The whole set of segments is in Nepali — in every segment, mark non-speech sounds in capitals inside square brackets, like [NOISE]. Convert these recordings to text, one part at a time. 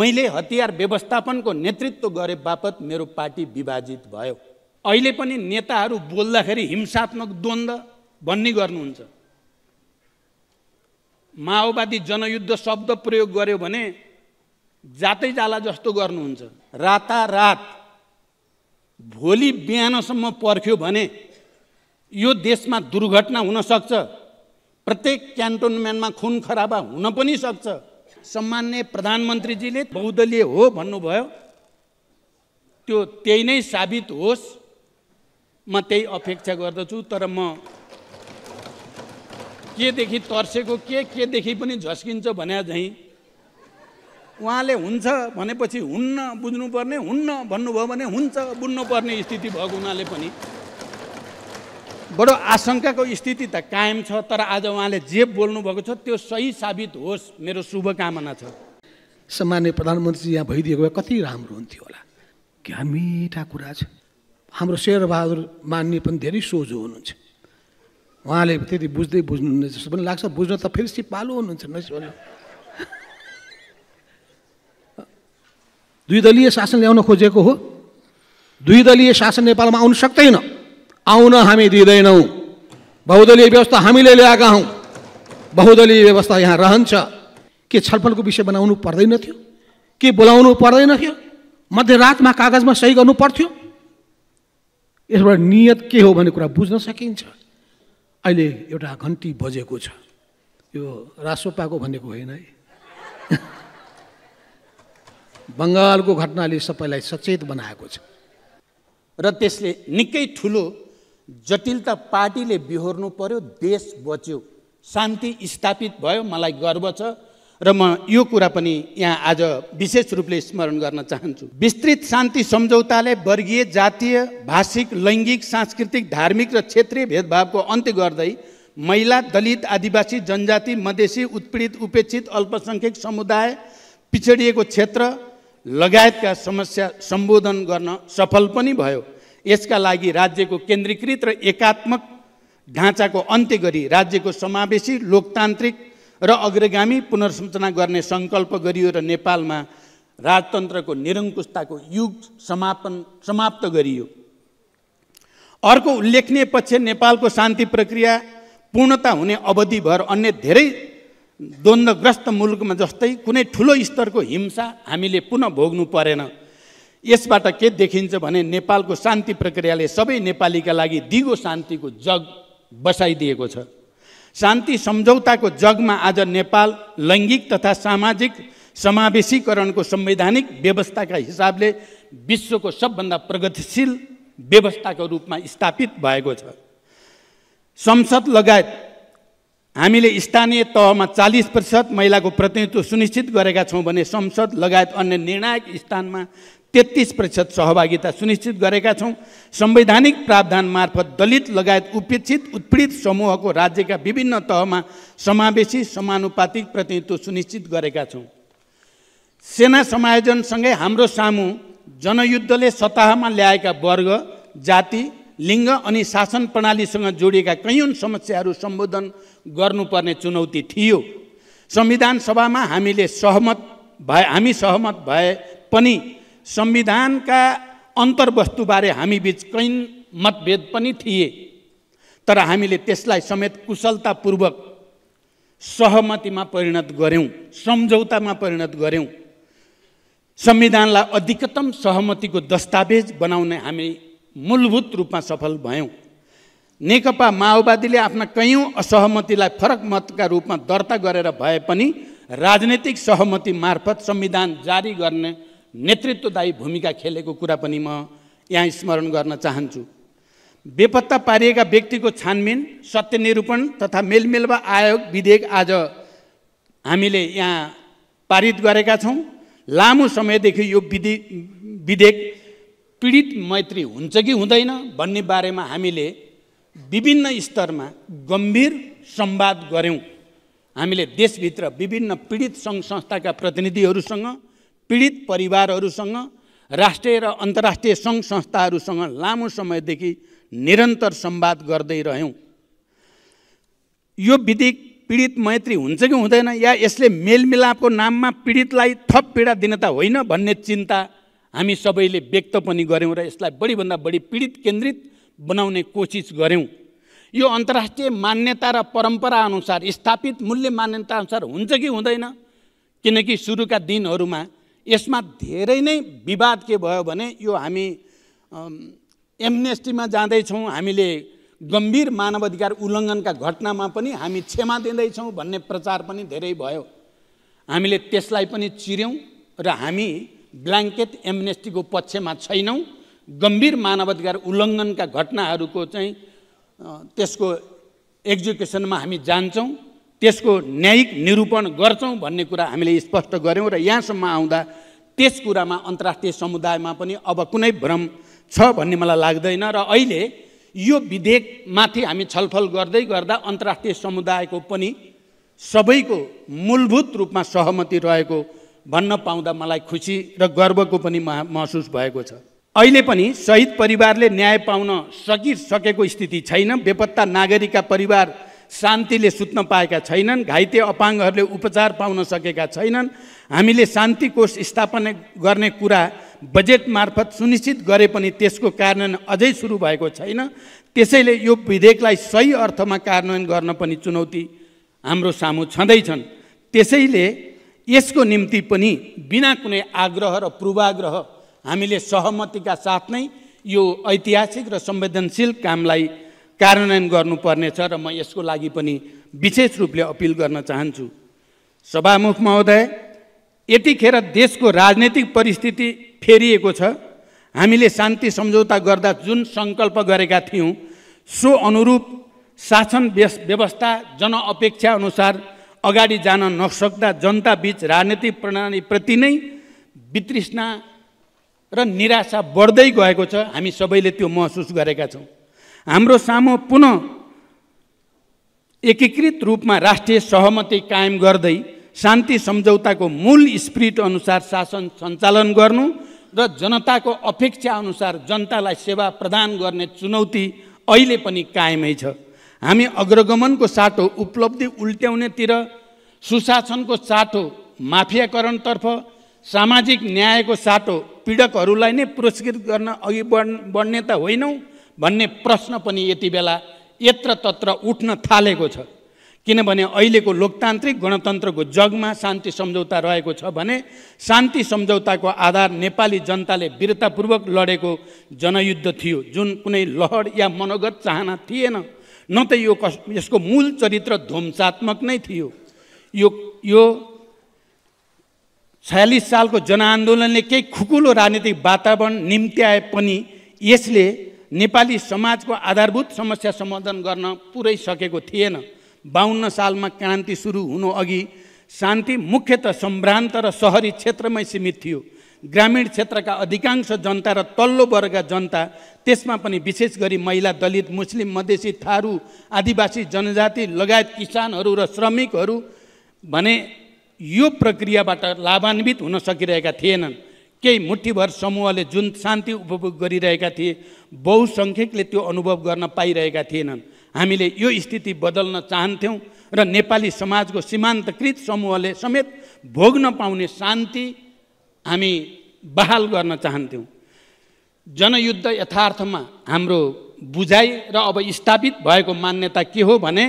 मैले हतियार व्यवस्थापनको नेतृत्व गरे बापत मेरो पार्टी विभाजित भयो अहिले पनि नेताहरू बोल्दाखेरि हिंसात्मक द्वन्द्व भन्ने गर्नुहुन्छ माओवादी जनयुद्ध शब्द प्रयोग गर्यो भने जातै जाला जस्तो गर्नुहुन्छ रातारात भोलि बिहानसम्म पर्ख्यो भने यो देशमा दुर्घटना हुनसक्छ प्रत्येक क्यान्टोनमेन्टमा खुन खराबा हुन पनि सक्छ सम्मान्य प्रधानमन्त्रीजीले बहुदलीय हो भन्नुभयो त्यो त्यही नै साबित होस् म त्यही अपेक्षा गर्दछु तर म केदेखि तर्सेको के केदेखि पनि झस्किन्छ भने झैँ उहाँले हुन्छ भनेपछि हुन्न बुझ्नुपर्ने हुन्न भन्नुभयो भने हुन्छ बुझ्नुपर्ने स्थिति भएको हुनाले पनि बडो आशङ्काको स्थिति त कायम छ तर आज उहाँले जे बोल्नुभएको छ त्यो सही साबित होस् मेरो शुभकामना छ सामान्य प्रधानमन्त्री यहाँ भइदिएको भए कति राम्रो हुन्थ्यो होला क्या मिठा कुरा छ हाम्रो शेरबहादुर मान्ने पनि धेरै सोझो हुनुहुन्छ उहाँले त्यति बुझ्दै बुझ्नुहुन्न जस्तो पनि लाग्छ बुझ्न त फेरि सिपालु हुनुहुन्छ दुई दलीय शासन ल्याउन खोजेको हो दुई दलीय शासन नेपालमा आउनु सक्दैन आउन हामी दिँदैनौँ बहुदलीय व्यवस्था हामीले ल्याएका हौँ बहुदलीय व्यवस्था यहाँ रहन्छ के छलफलको विषय बनाउनु पर्दैन थियो के बोलाउनु पर्दैन थियो मध्यरातमा कागजमा सही गर्नु पर्थ्यो यसबाट नियत के हो भन्ने कुरा बुझ्न सकिन्छ अहिले एउटा घन्टी बजेको छ यो रासोपाको भनेको होइन है [LAUGHS] बङ्गालको घटनाले सबैलाई सचेत बनाएको छ र त्यसले निकै ठुलो जटिलता पार्टीले बिहोर्नु पर्यो देश बच्यो शान्ति स्थापित भयो मलाई गर्व छ र म यो कुरा पनि यहाँ आज विशेष रूपले स्मरण गर्न चाहन्छु विस्तृत शान्ति सम्झौताले वर्गीय जातीय भाषिक लैङ्गिक सांस्कृतिक धार्मिक र क्षेत्रीय भेदभावको अन्त्य गर्दै महिला दलित आदिवासी जनजाति मधेसी उत्पीडित उपेक्षित अल्पसङ्ख्यक समुदाय पिछडिएको क्षेत्र लगायतका समस्या सम्बोधन गर्न सफल पनि भयो यसका लागि राज्यको केन्द्रीकृत र एकात्मक ढाँचाको अन्त्य गरी राज्यको समावेशी लोकतान्त्रिक र अग्रगामी पुनर्संरचना गर्ने सङ्कल्प गरियो र नेपालमा राजतन्त्रको निरङ्कुशताको युग समापन समाप्त गरियो अर्को उल्लेखनीय पक्ष नेपालको शान्ति प्रक्रिया पूर्णता हुने अवधिभर अन्य धेरै द्वन्द्वग्रस्त मुलुकमा जस्तै कुनै ठुलो स्तरको हिंसा हामीले पुनः भोग्नु परेन यसबाट के देखिन्छ भने नेपालको शान्ति प्रक्रियाले सबै नेपालीका लागि दिगो शान्तिको जग बसाइदिएको छ शान्ति सम्झौताको जगमा आज नेपाल लैङ्गिक तथा सामाजिक समावेशीकरणको संवैधानिक व्यवस्थाका हिसाबले विश्वको सबभन्दा प्रगतिशील व्यवस्थाको रूपमा स्थापित भएको छ संसद लगायत हामीले स्थानीय तहमा चालिस प्रतिशत महिलाको प्रतिनिधित्व सुनिश्चित गरेका छौँ भने संसद लगायत अन्य निर्णायक स्थानमा तेत्तिस प्रतिशत सहभागिता सुनिश्चित गरेका छौँ संवैधानिक प्रावधान मार्फत दलित लगायत उपेक्षित उत्पीडित समूहको राज्यका विभिन्न तहमा समावेशी समानुपातिक प्रतिनिधित्व सुनिश्चित गरेका छौँ सेना समायोजनसँगै हाम्रो सामु जनयुद्धले सतहमा ल्याएका वर्ग जाति लिङ्ग अनि शासन प्रणालीसँग जोडिएका कैयौँ समस्याहरू सम्बोधन गर्नुपर्ने चुनौती थियो संविधान सभामा हामीले सहमत भए हामी सहमत भए पनि संविधानका अन्तर्वस्तुबारे हामी बिच कैन मतभेद पनि थिए तर हामीले त्यसलाई समेत कुशलतापूर्वक सहमतिमा परिणत गऱ्यौँ सम्झौतामा परिणत गऱ्यौँ संविधानलाई अधिकतम सहमतिको दस्तावेज बनाउने हामी मूलभूत रूपमा सफल भयौँ नेकपा माओवादीले आफ्ना कैयौँ असहमतिलाई फरक मतका रूपमा दर्ता गरेर भए पनि राजनैतिक सहमति मार्फत संविधान जारी गर्ने नेतृत्वदायी भूमिका खेलेको कुरा पनि म यहाँ स्मरण गर्न चाहन्छु बेपत्ता पारिएका व्यक्तिको छानबिन सत्यनिरूपण तथा मेलमेलवा आयोग विधेयक आज हामीले यहाँ पारित गरेका छौँ लामो समयदेखि यो विधि विधेयक पीडित मैत्री हुन्छ कि हुँदैन भन्ने बारेमा हामीले विभिन्न स्तरमा गम्भीर संवाद गऱ्यौँ हामीले देशभित्र विभिन्न पीडित सङ्घ संस्थाका प्रतिनिधिहरूसँग पीडित परिवारहरूसँग राष्ट्रिय र अन्तर्राष्ट्रिय सङ्घ संस्थाहरूसँग लामो समयदेखि निरन्तर सम्वाद गर्दै रह्यौँ यो विधि पीडित मैत्री हुन्छ कि हुँदैन या यसले मेलमिलापको नाममा पीडितलाई थप पीडा दिन त होइन भन्ने चिन्ता हामी सबैले व्यक्त पनि गऱ्यौँ र यसलाई बढीभन्दा बढी पीडित केन्द्रित बनाउने कोसिस गऱ्यौँ यो अन्तर्राष्ट्रिय मान्यता र परम्पराअनुसार स्थापित मूल्य मान्यताअनुसार हुन्छ कि हुँदैन किनकि सुरुका दिनहरूमा यसमा धेरै नै विवाद के भयो भने यो हामी एमनेस्टीमा जाँदैछौँ हामीले गम्भीर मानवाधिकार उल्लङ्घनका घटनामा पनि हामी क्षमा दिँदैछौँ भन्ने प्रचार पनि धेरै भयो हामीले त्यसलाई पनि चिर्यौँ र हामी ब्ल्याङ्केट एमनेस्टीको पक्षमा छैनौँ गम्भीर मानवाधिकार उल्लङ्घनका घटनाहरूको चाहिँ त्यसको एक्जिक्युसनमा हामी जान्छौँ त्यसको न्यायिक निरूपण गर्छौँ भन्ने कुरा हामीले स्पष्ट गऱ्यौँ र यहाँसम्म आउँदा त्यस कुरामा अन्तर्राष्ट्रिय समुदायमा पनि अब कुनै भ्रम छ भन्ने मलाई लाग्दैन र अहिले यो विधेयकमाथि हामी छलफल गर्दै गर्दा अन्तर्राष्ट्रिय समुदायको पनि सबैको मूलभूत रूपमा सहमति रहेको भन्न पाउँदा मलाई खुसी र गर्वको पनि महसुस भएको छ अहिले पनि शहीद परिवारले न्याय पाउन सकिसकेको स्थिति छैन बेपत्ता नागरिकका परिवार शान्तिले सुत्न पाएका छैनन् घाइते अपाङ्गहरूले उपचार पाउन सकेका छैनन् हामीले शान्ति कोष स्थापना गर्ने कुरा बजेट मार्फत सुनिश्चित गरे पनि त्यसको कार्यान्वयन अझै सुरु भएको छैन त्यसैले यो विधेयकलाई सही अर्थमा कार्यान्वयन गर्न पनि चुनौती हाम्रो सामु छँदैछन् त्यसैले यसको निम्ति पनि बिना कुनै आग्रह र पूर्वाग्रह हामीले सहमतिका साथ नै यो ऐतिहासिक र संवेदनशील कामलाई कार्यान्वयन गर्नुपर्नेछ र म यसको लागि पनि विशेष रूपले अपिल गर्न चाहन्छु सभामुख महोदय यतिखेर देशको राजनैतिक परिस्थिति फेरिएको छ हामीले शान्ति सम्झौता गर्दा जुन सङ्कल्प गरेका थियौँ सो अनुरूप शासन व्यवस्था जनअपेक्षा अनुसार अगाडि जान नसक्दा जनता बिच राजनीतिक प्रणालीप्रति नै वितृष्णा र निराशा बढ्दै गएको छ हामी सबैले त्यो महसुस गरेका छौँ हाम्रो सामु पुनः एकीकृत रूपमा राष्ट्रिय सहमति कायम गर्दै शान्ति सम्झौताको मूल स्पिरिट अनुसार शासन सञ्चालन गर्नु र जनताको अपेक्षा अनुसार जनतालाई सेवा प्रदान गर्ने चुनौती अहिले पनि कायमै छ हामी अग्रगमनको साटो उपलब्धि उल्ट्याउनेतिर सुशासनको साटो माफियाकरणतर्फ सामाजिक न्यायको साटो पीडकहरूलाई नै पुरस्कृत गर्न अघि बढ बढ्ने त होइनौँ भन्ने प्रश्न पनि यति बेला यत्र तत्र उठ्न थालेको छ किनभने अहिलेको लोकतान्त्रिक गणतन्त्रको जगमा शान्ति सम्झौता रहेको छ भने शान्ति सम्झौताको आधार नेपाली जनताले वीरतापूर्वक लडेको जनयुद्ध थियो जुन कुनै लहर या मनोगत चाहना थिएन न त यो कस यसको मूल चरित्र ध्वंसात्मक नै थियो यो यो छयालिस सालको जनआन्दोलनले केही खुकुलो राजनीतिक वातावरण निम्त्याए पनि यसले नेपाली समाजको आधारभूत समस्या समाधान गर्न पुरै सकेको थिएन बाहन्न सालमा क्रान्ति सुरु हुनु अघि शान्ति मुख्यत सम्भ्रान्त र सहरी क्षेत्रमै सीमित थियो ग्रामीण क्षेत्रका अधिकांश जनता र तल्लो वर्गका जनता त्यसमा पनि विशेष गरी महिला दलित मुस्लिम मधेसी थारू आदिवासी जनजाति लगायत किसानहरू र श्रमिकहरू भने यो प्रक्रियाबाट लाभान्वित हुन सकिरहेका थिएनन् केही मुठीभर समूहले जुन शान्ति उपभोग गरिरहेका थिए बहुसङ्ख्यकले त्यो अनुभव गर्न पाइरहेका थिएनन् हामीले यो स्थिति बदल्न चाहन्थ्यौँ र नेपाली समाजको सीमान्तकृत समूहले समेत भोग्न पाउने शान्ति हामी बहाल गर्न चाहन्थ्यौँ जनयुद्ध यथार्थमा हाम्रो बुझाइ र अब स्थापित भएको मान्यता के हो भने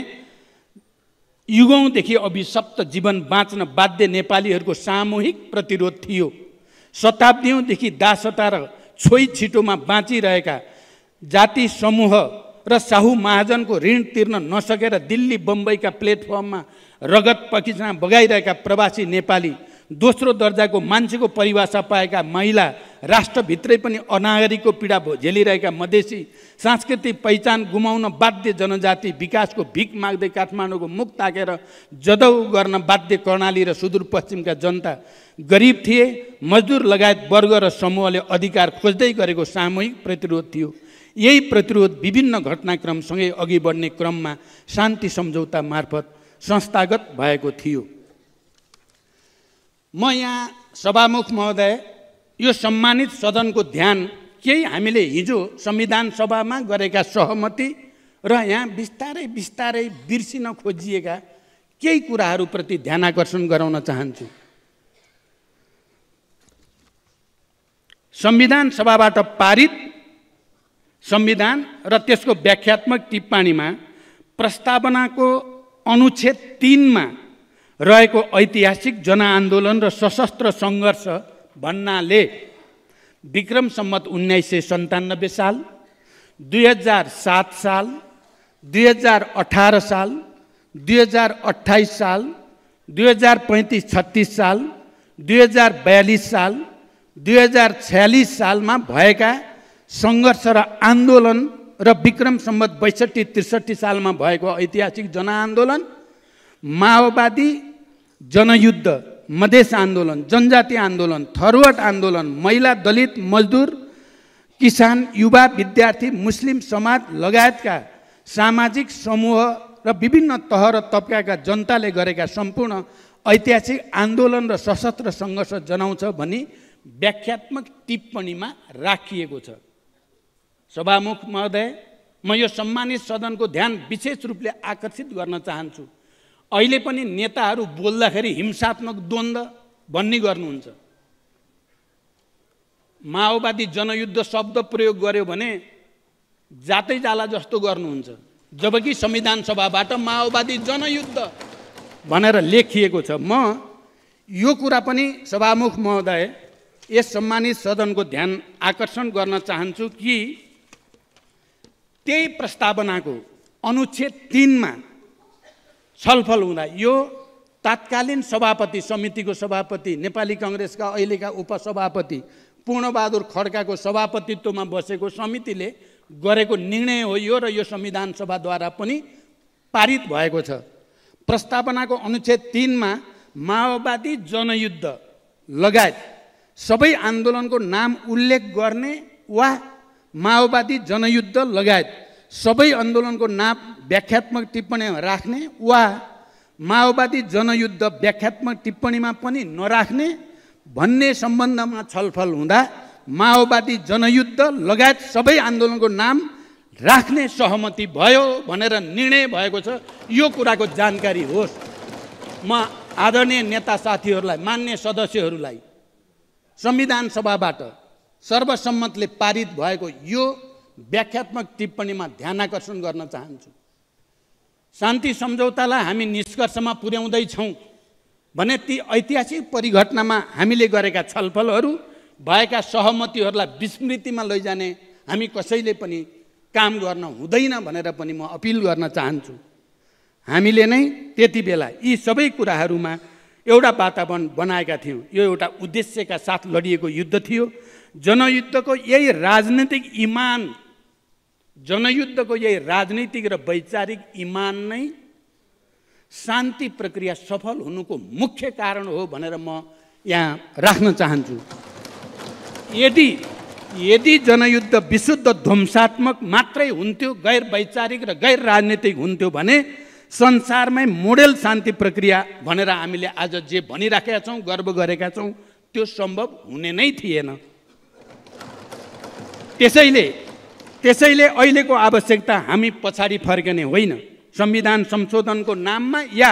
युगौँदेखि अभिशप्त जीवन बाँच्न बाध्य नेपालीहरूको सामूहिक प्रतिरोध थियो शताब्दीदेखि दासता र छोइ छिटोमा बाँचिरहेका जाति समूह र साहु महाजनको ऋण तिर्न नसकेर दिल्ली बम्बईका प्लेटफर्ममा रगत पकिचना बगाइरहेका प्रवासी नेपाली दोस्रो दर्जाको मान्छेको परिभाषा पाएका महिला राष्ट्रभित्रै पनि अनागरिकको पीडा झेलिरहेका मधेसी सांस्कृतिक पहिचान गुमाउन बाध्य जनजाति विकासको भिख माग्दै काठमाडौँको मुख ताकेर जदौ गर्न बाध्य कर्णाली र सुदूरपश्चिमका जनता गरिब थिए मजदुर लगायत वर्ग र समूहले अधिकार खोज्दै गरेको सामूहिक प्रतिरोध थियो यही प्रतिरोध विभिन्न घटनाक्रमसँगै अघि बढ्ने क्रममा शान्ति सम्झौता मार्फत संस्थागत भएको थियो म यहाँ सभामुख महोदय यो सम्मानित सदनको ध्यान केही हामीले हिजो संविधान सभामा गरेका सहमति र यहाँ बिस्तारै बिस्तारै बिर्सिन खोजिएका केही कुराहरूप्रति ध्यान आकर्षण गराउन चाहन्छु संविधान सभाबाट पारित संविधान र त्यसको व्याख्यात्मक टिप्पणीमा प्रस्तावनाको अनुच्छेद तिनमा रहेको ऐतिहासिक जनआन्दोलन र सशस्त्र सङ्घर्ष भन्नाले विक्रम सम्मत उन्नाइस सय सन्तानब्बे साल दुई हजार सात साल दुई हजार अठार साल दुई हजार अठाइस साल दुई हजार पैँतिस छत्तिस साल दुई हजार बयालिस साल दुई हजार छ्यालिस सालमा भएका सङ्घर्ष र आन्दोलन र विक्रम सम्मत बैसठी त्रिसठी सालमा भएको ऐतिहासिक जनआन्दोलन माओवादी जनयुद्ध मधेस आन्दोलन जनजाति आन्दोलन थरवट आन्दोलन महिला दलित मजदुर किसान युवा विद्यार्थी मुस्लिम समाज लगायतका सामाजिक समूह र विभिन्न तह र तबकाका जनताले गरेका सम्पूर्ण ऐतिहासिक आन्दोलन र सशस्त्र सङ्घर्ष जनाउँछ भनी व्याख्यात्मक टिप्पणीमा राखिएको छ सभामुख महोदय म यो सम्मानित सदनको ध्यान विशेष रूपले आकर्षित गर्न चाहन्छु अहिले पनि नेताहरू बोल्दाखेरि हिंसात्मक द्वन्द भन्ने गर्नुहुन्छ माओवादी जनयुद्ध शब्द प्रयोग गर्यो भने जातै जाला जस्तो गर्नुहुन्छ जबकि संविधान सभाबाट माओवादी जनयुद्ध भनेर लेखिएको छ म यो कुरा पनि सभामुख महोदय यस सम्मानित सदनको ध्यान आकर्षण गर्न चाहन्छु कि त्यही प्रस्तावनाको अनुच्छेद तिनमा छलफल हुँदा यो तात्कालीन सभापति समितिको सभापति नेपाली कङ्ग्रेसका अहिलेका उपसभापति पूर्णबहादुर खड्काको सभापतित्वमा बसेको समितिले गरेको निर्णय हो यो र यो संविधान सभाद्वारा पनि पारित भएको छ प्रस्तावनाको अनुच्छेद तिनमा माओवादी जनयुद्ध लगायत सबै आन्दोलनको नाम उल्लेख गर्ने वा माओवादी जनयुद्ध लगायत सबै आन्दोलनको नाप व्याख्यात्मक टिप्पणी राख्ने वा माओवादी जनयुद्ध व्याख्यात्मक टिप्पणीमा पनि नराख्ने भन्ने सम्बन्धमा छलफल हुँदा माओवादी जनयुद्ध लगायत सबै आन्दोलनको नाम राख्ने सहमति भयो भनेर निर्णय भएको छ यो कुराको जानकारी होस् म आदरणीय नेता साथीहरूलाई मान्य सदस्यहरूलाई संविधान सभाबाट सर्वसम्मतले पारित भएको यो व्याख्यात्मक टिप्पणीमा ध्यान आकर्षण गर्न चाहन्छु शान्ति सम्झौतालाई हामी निष्कर्षमा पुर्याउँदैछौँ भने ती ऐतिहासिक परिघटनामा हामीले गरेका छलफलहरू भएका सहमतिहरूलाई विस्मृतिमा लैजाने हामी कसैले पनि काम गर्न हुँदैन भनेर पनि म अपिल गर्न चाहन्छु हामीले नै त्यति बेला यी सबै कुराहरूमा एउटा वातावरण बनाएका थियौँ यो एउटा उद्देश्यका साथ लडिएको युद्ध थियो जनयुद्धको यही राजनैतिक इमान जनयुद्धको यही राजनीतिक र वैचारिक इमान नै शान्ति प्रक्रिया सफल हुनुको मुख्य कारण हो भनेर म यहाँ राख्न चाहन्छु यदि यदि जनयुद्ध विशुद्ध ध्वंसात्मक मात्रै हुन्थ्यो गैर वैचारिक र गैर राजनीतिक हुन्थ्यो भने संसारमै मोडेल शान्ति प्रक्रिया भनेर हामीले आज जे भनिराखेका छौँ गर्व गरेका छौँ त्यो सम्भव हुने नै थिएन त्यसैले त्यसैले अहिलेको आवश्यकता हामी पछाडि फर्किने होइन संविधान संशोधनको नाममा या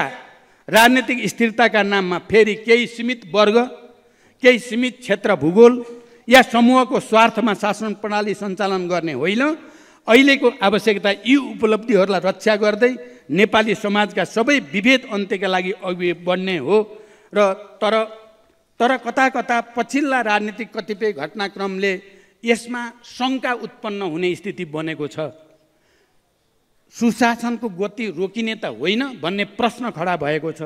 राजनीतिक स्थिरताका नाममा फेरि केही सीमित वर्ग केही सीमित क्षेत्र भूगोल या समूहको स्वार्थमा शासन प्रणाली सञ्चालन गर्ने होइन अहिलेको आवश्यकता यी उपलब्धिहरूलाई रक्षा गर्दै नेपाली समाजका सबै विभेद अन्त्यका लागि अघि बढ्ने हो र तर तर कता कता पछिल्ला राजनीतिक कतिपय घटनाक्रमले यसमा शङ्का उत्पन्न हुने स्थिति बनेको छ सुशासनको गति रोकिने त होइन भन्ने प्रश्न खडा भएको छ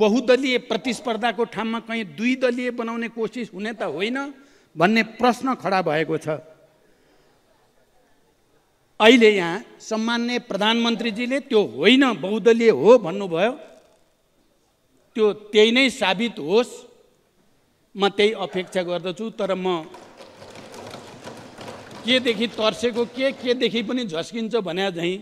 बहुदलीय प्रतिस्पर्धाको ठाउँमा कहीँ दुई दलीय बनाउने कोसिस हुने त होइन भन्ने प्रश्न खडा भएको छ अहिले यहाँ सम्मान्य प्रधानमन्त्रीजीले त्यो होइन बहुदलीय हो भन्नुभयो त्यो त्यही नै साबित होस् म त्यही अपेक्षा गर्दछु तर म केदेखि तर्सेको के केदेखि पनि झस्किन्छ भने झैँ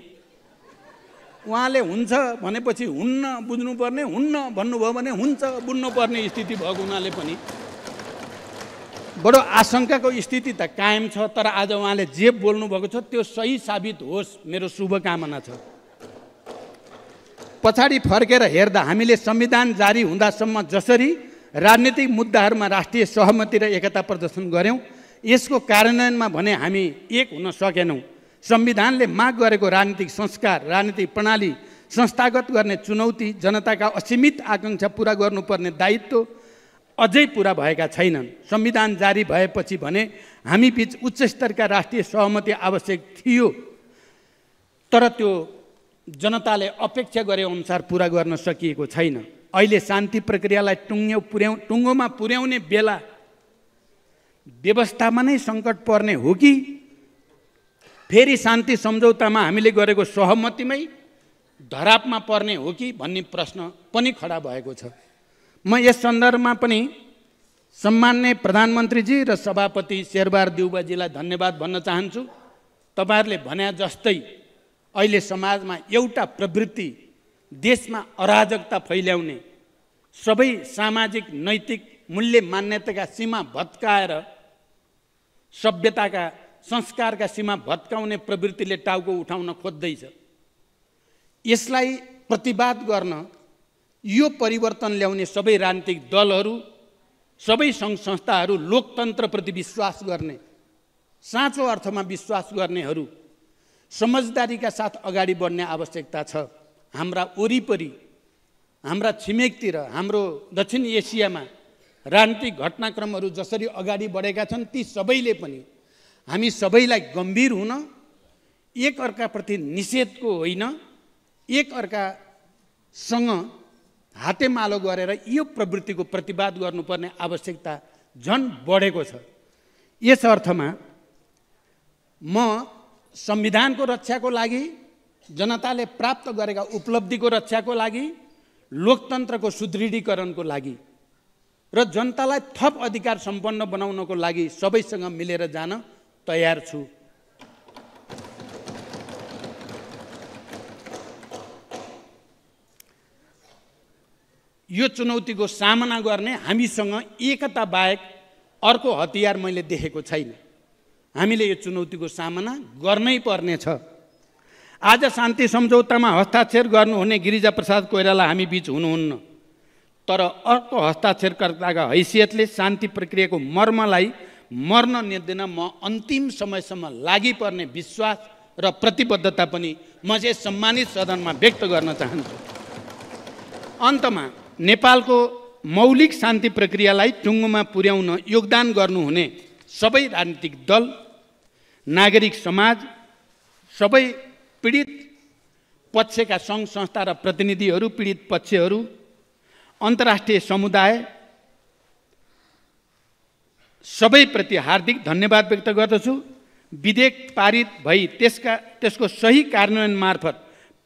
उहाँले हुन्छ भनेपछि हुन्न बुझ्नुपर्ने हुन्न भन्नुभयो भने हुन्छ बुझ्नुपर्ने स्थिति भएको हुनाले पनि बडो आशङ्काको स्थिति त कायम छ तर आज उहाँले जे बोल्नुभएको छ त्यो सही साबित होस् मेरो शुभकामना छ पछाडि फर्केर हेर्दा हामीले संविधान जारी हुँदासम्म जसरी राजनीतिक मुद्दाहरूमा राष्ट्रिय सहमति र एकता प्रदर्शन गऱ्यौँ यसको कार्यान्वयनमा भने हामी एक हुन सकेनौँ संविधानले माग गरेको राजनीतिक संस्कार राजनीतिक प्रणाली संस्थागत गर्ने चुनौती जनताका असीमित आकाङ्क्षा पुरा गर्नुपर्ने दायित्व अझै पुरा भएका छैनन् संविधान जारी भएपछि भने हामी बिच उच्च स्तरका राष्ट्रिय सहमति आवश्यक थियो तर त्यो जनताले अपेक्षा गरे अनुसार पुरा गर्न सकिएको छैन अहिले शान्ति प्रक्रियालाई टुङ्ग्यो पुर्याउ टुङ्गोमा पुर्याउने बेला व्यवस्थामा नै सङ्कट पर्ने हो कि फेरि शान्ति सम्झौतामा हामीले गरेको सहमतिमै धरापमा पर्ने हो कि भन्ने प्रश्न पनि खडा भएको छ म यस सन्दर्भमा पनि सम्मान्य प्रधानमन्त्रीजी र सभापति शेरबार देउबाजीलाई धन्यवाद भन्न चाहन्छु तपाईँहरूले भने जस्तै अहिले समाजमा एउटा प्रवृत्ति देशमा अराजकता फैल्याउने सबै सामाजिक नैतिक मूल्य मान्यताका सीमा भत्काएर सभ्यताका संस्कारका सीमा भत्काउने प्रवृत्तिले टाउको उठाउन खोज्दैछ यसलाई प्रतिवाद गर्न यो परिवर्तन ल्याउने सबै राजनीतिक दलहरू सबै सङ्घ संस्थाहरू लोकतन्त्रप्रति विश्वास गर्ने साँचो अर्थमा विश्वास गर्नेहरू समझदारीका साथ अगाडि बढ्ने आवश्यकता छ हाम्रा वरिपरि हाम्रा छिमेकतिर हाम्रो दक्षिण एसियामा राजनीतिक घटनाक्रमहरू जसरी अगाडि बढेका छन् ती सबैले पनि हामी सबैलाई गम्भीर हुन एकअर्काप्रति निषेधको होइन एकअर्कासँग हातेमालो गरेर यो प्रवृत्तिको प्रतिवाद गर्नुपर्ने आवश्यकता झन् बढेको छ यस अर्थमा म संविधानको रक्षाको लागि जनताले प्राप्त गरेका उपलब्धिको रक्षाको लागि लोकतन्त्रको सुदृढीकरणको लागि र जनतालाई थप अधिकार सम्पन्न बनाउनको लागि सबैसँग मिलेर जान तयार छु यो चुनौतीको सामना गर्ने हामीसँग एकता बाहेक अर्को हतियार मैले देखेको छैन हामीले यो चुनौतीको सामना गर्नै पर्नेछ आज शान्ति सम्झौतामा हस्ताक्षर गर्नुहुने गिरिजाप्रसाद कोइराला हामी बिच हुनुहुन्न तर अर्को हस्ताक्षरकर्ताका हैसियतले शान्ति प्रक्रियाको मर्मलाई मर्न निर्दिन म अन्तिम समयसम्म लागिपर्ने विश्वास र प्रतिबद्धता पनि म चाहिँ सम्मानित सदनमा व्यक्त गर्न चाहन्छु अन्तमा नेपालको मौलिक शान्ति प्रक्रियालाई टुङ्गोमा पुर्याउन योगदान गर्नुहुने सबै राजनीतिक दल नागरिक समाज सबै पीडित पक्षका सङ्घ संस्था र प्रतिनिधिहरू पीडित पक्षहरू अन्तर्राष्ट्रिय समुदाय सबैप्रति हार्दिक धन्यवाद व्यक्त गर्दछु विधेयक पारित भई त्यसका त्यसको सही कार्यान्वयन मार्फत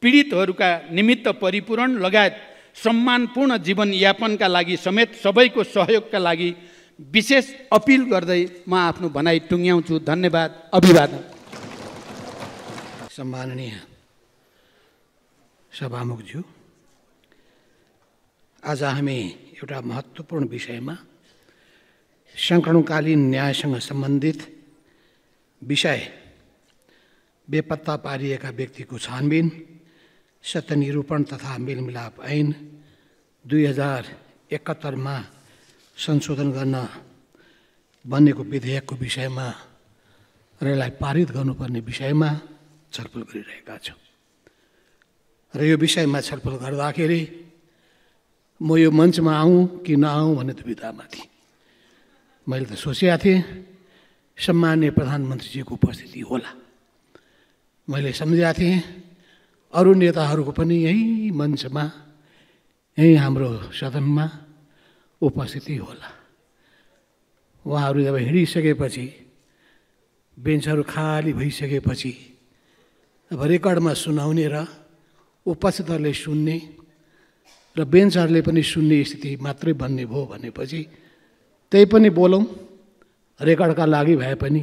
पीडितहरूका निमित्त परिपूरण लगायत सम्मानपूर्ण जीवनयापनका लागि समेत सबैको सहयोगका लागि विशेष अपिल गर्दै म आफ्नो भनाइ टुङ्ग्याउँछु धन्यवाद अभिवादन सम्माननीय सभामुखज्यू आज हामी एउटा महत्त्वपूर्ण विषयमा सङ्क्रमणकालीन न्यायसँग सम्बन्धित विषय बेपत्ता पारिएका व्यक्तिको छानबिन सत्यनिरूपण तथा मेलमिलाप ऐन दुई हजार एकहत्तरमा संशोधन गर्न बनेको विधेयकको विषयमा र यसलाई पारित गर्नुपर्ने विषयमा छलफल गरिरहेका छौँ र यो विषयमा छलफल गर्दाखेरि म यो मञ्चमा आउँ कि नआउँ भन्ने दुविधामा थिएँ मैले त सोचेका थिएँ सम्मान्य प्रधानमन्त्रीजीको उपस्थिति होला मैले सम्झेका थिएँ अरू नेताहरूको पनि यही मञ्चमा यहीँ हाम्रो सदनमा उपस्थिति होला उहाँहरू जब हिँडिसकेपछि बेन्चहरू खाली भइसकेपछि अब रेकर्डमा सुनाउने र उपस्थितहरूले सुन्ने र बेन्चहरूले पनि सुन्ने स्थिति मात्रै बन्ने भयो भनेपछि त्यही पनि बोलौँ रेकर्डका लागि भए पनि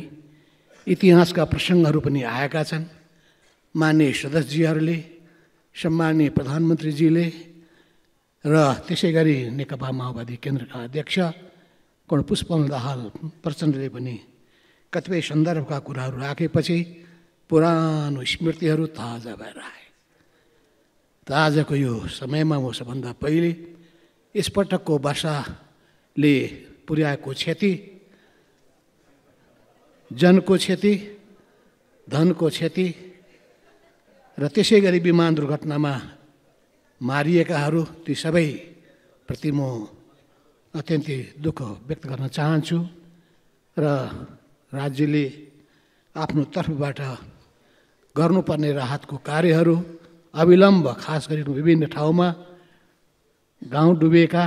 इतिहासका प्रसङ्गहरू पनि आएका छन् मान्य सदस्यजीहरूले सम्मान्य प्रधानमन्त्रीजीले र त्यसै गरी नेकपा माओवादी केन्द्रका अध्यक्ष पुष्पम दाहाल प्रचण्डले पनि कतिपय सन्दर्भका कुराहरू राखेपछि पुरानो स्मृतिहरू ताजा भएर आए त आजको यो समयमा म सबभन्दा पहिले यसपटकको वर्षाले पुर्याएको क्षति जनको क्षति धनको क्षति र त्यसै गरी विमान दुर्घटनामा मारिएकाहरू ती सबैप्रति म अत्यन्तै दुःख व्यक्त गर्न चाहन्छु र राज्यले आफ्नो तर्फबाट गर्नुपर्ने राहतको कार्यहरू अविलम्ब खास गरी विभिन्न ठाउँमा गाउँ डुबेका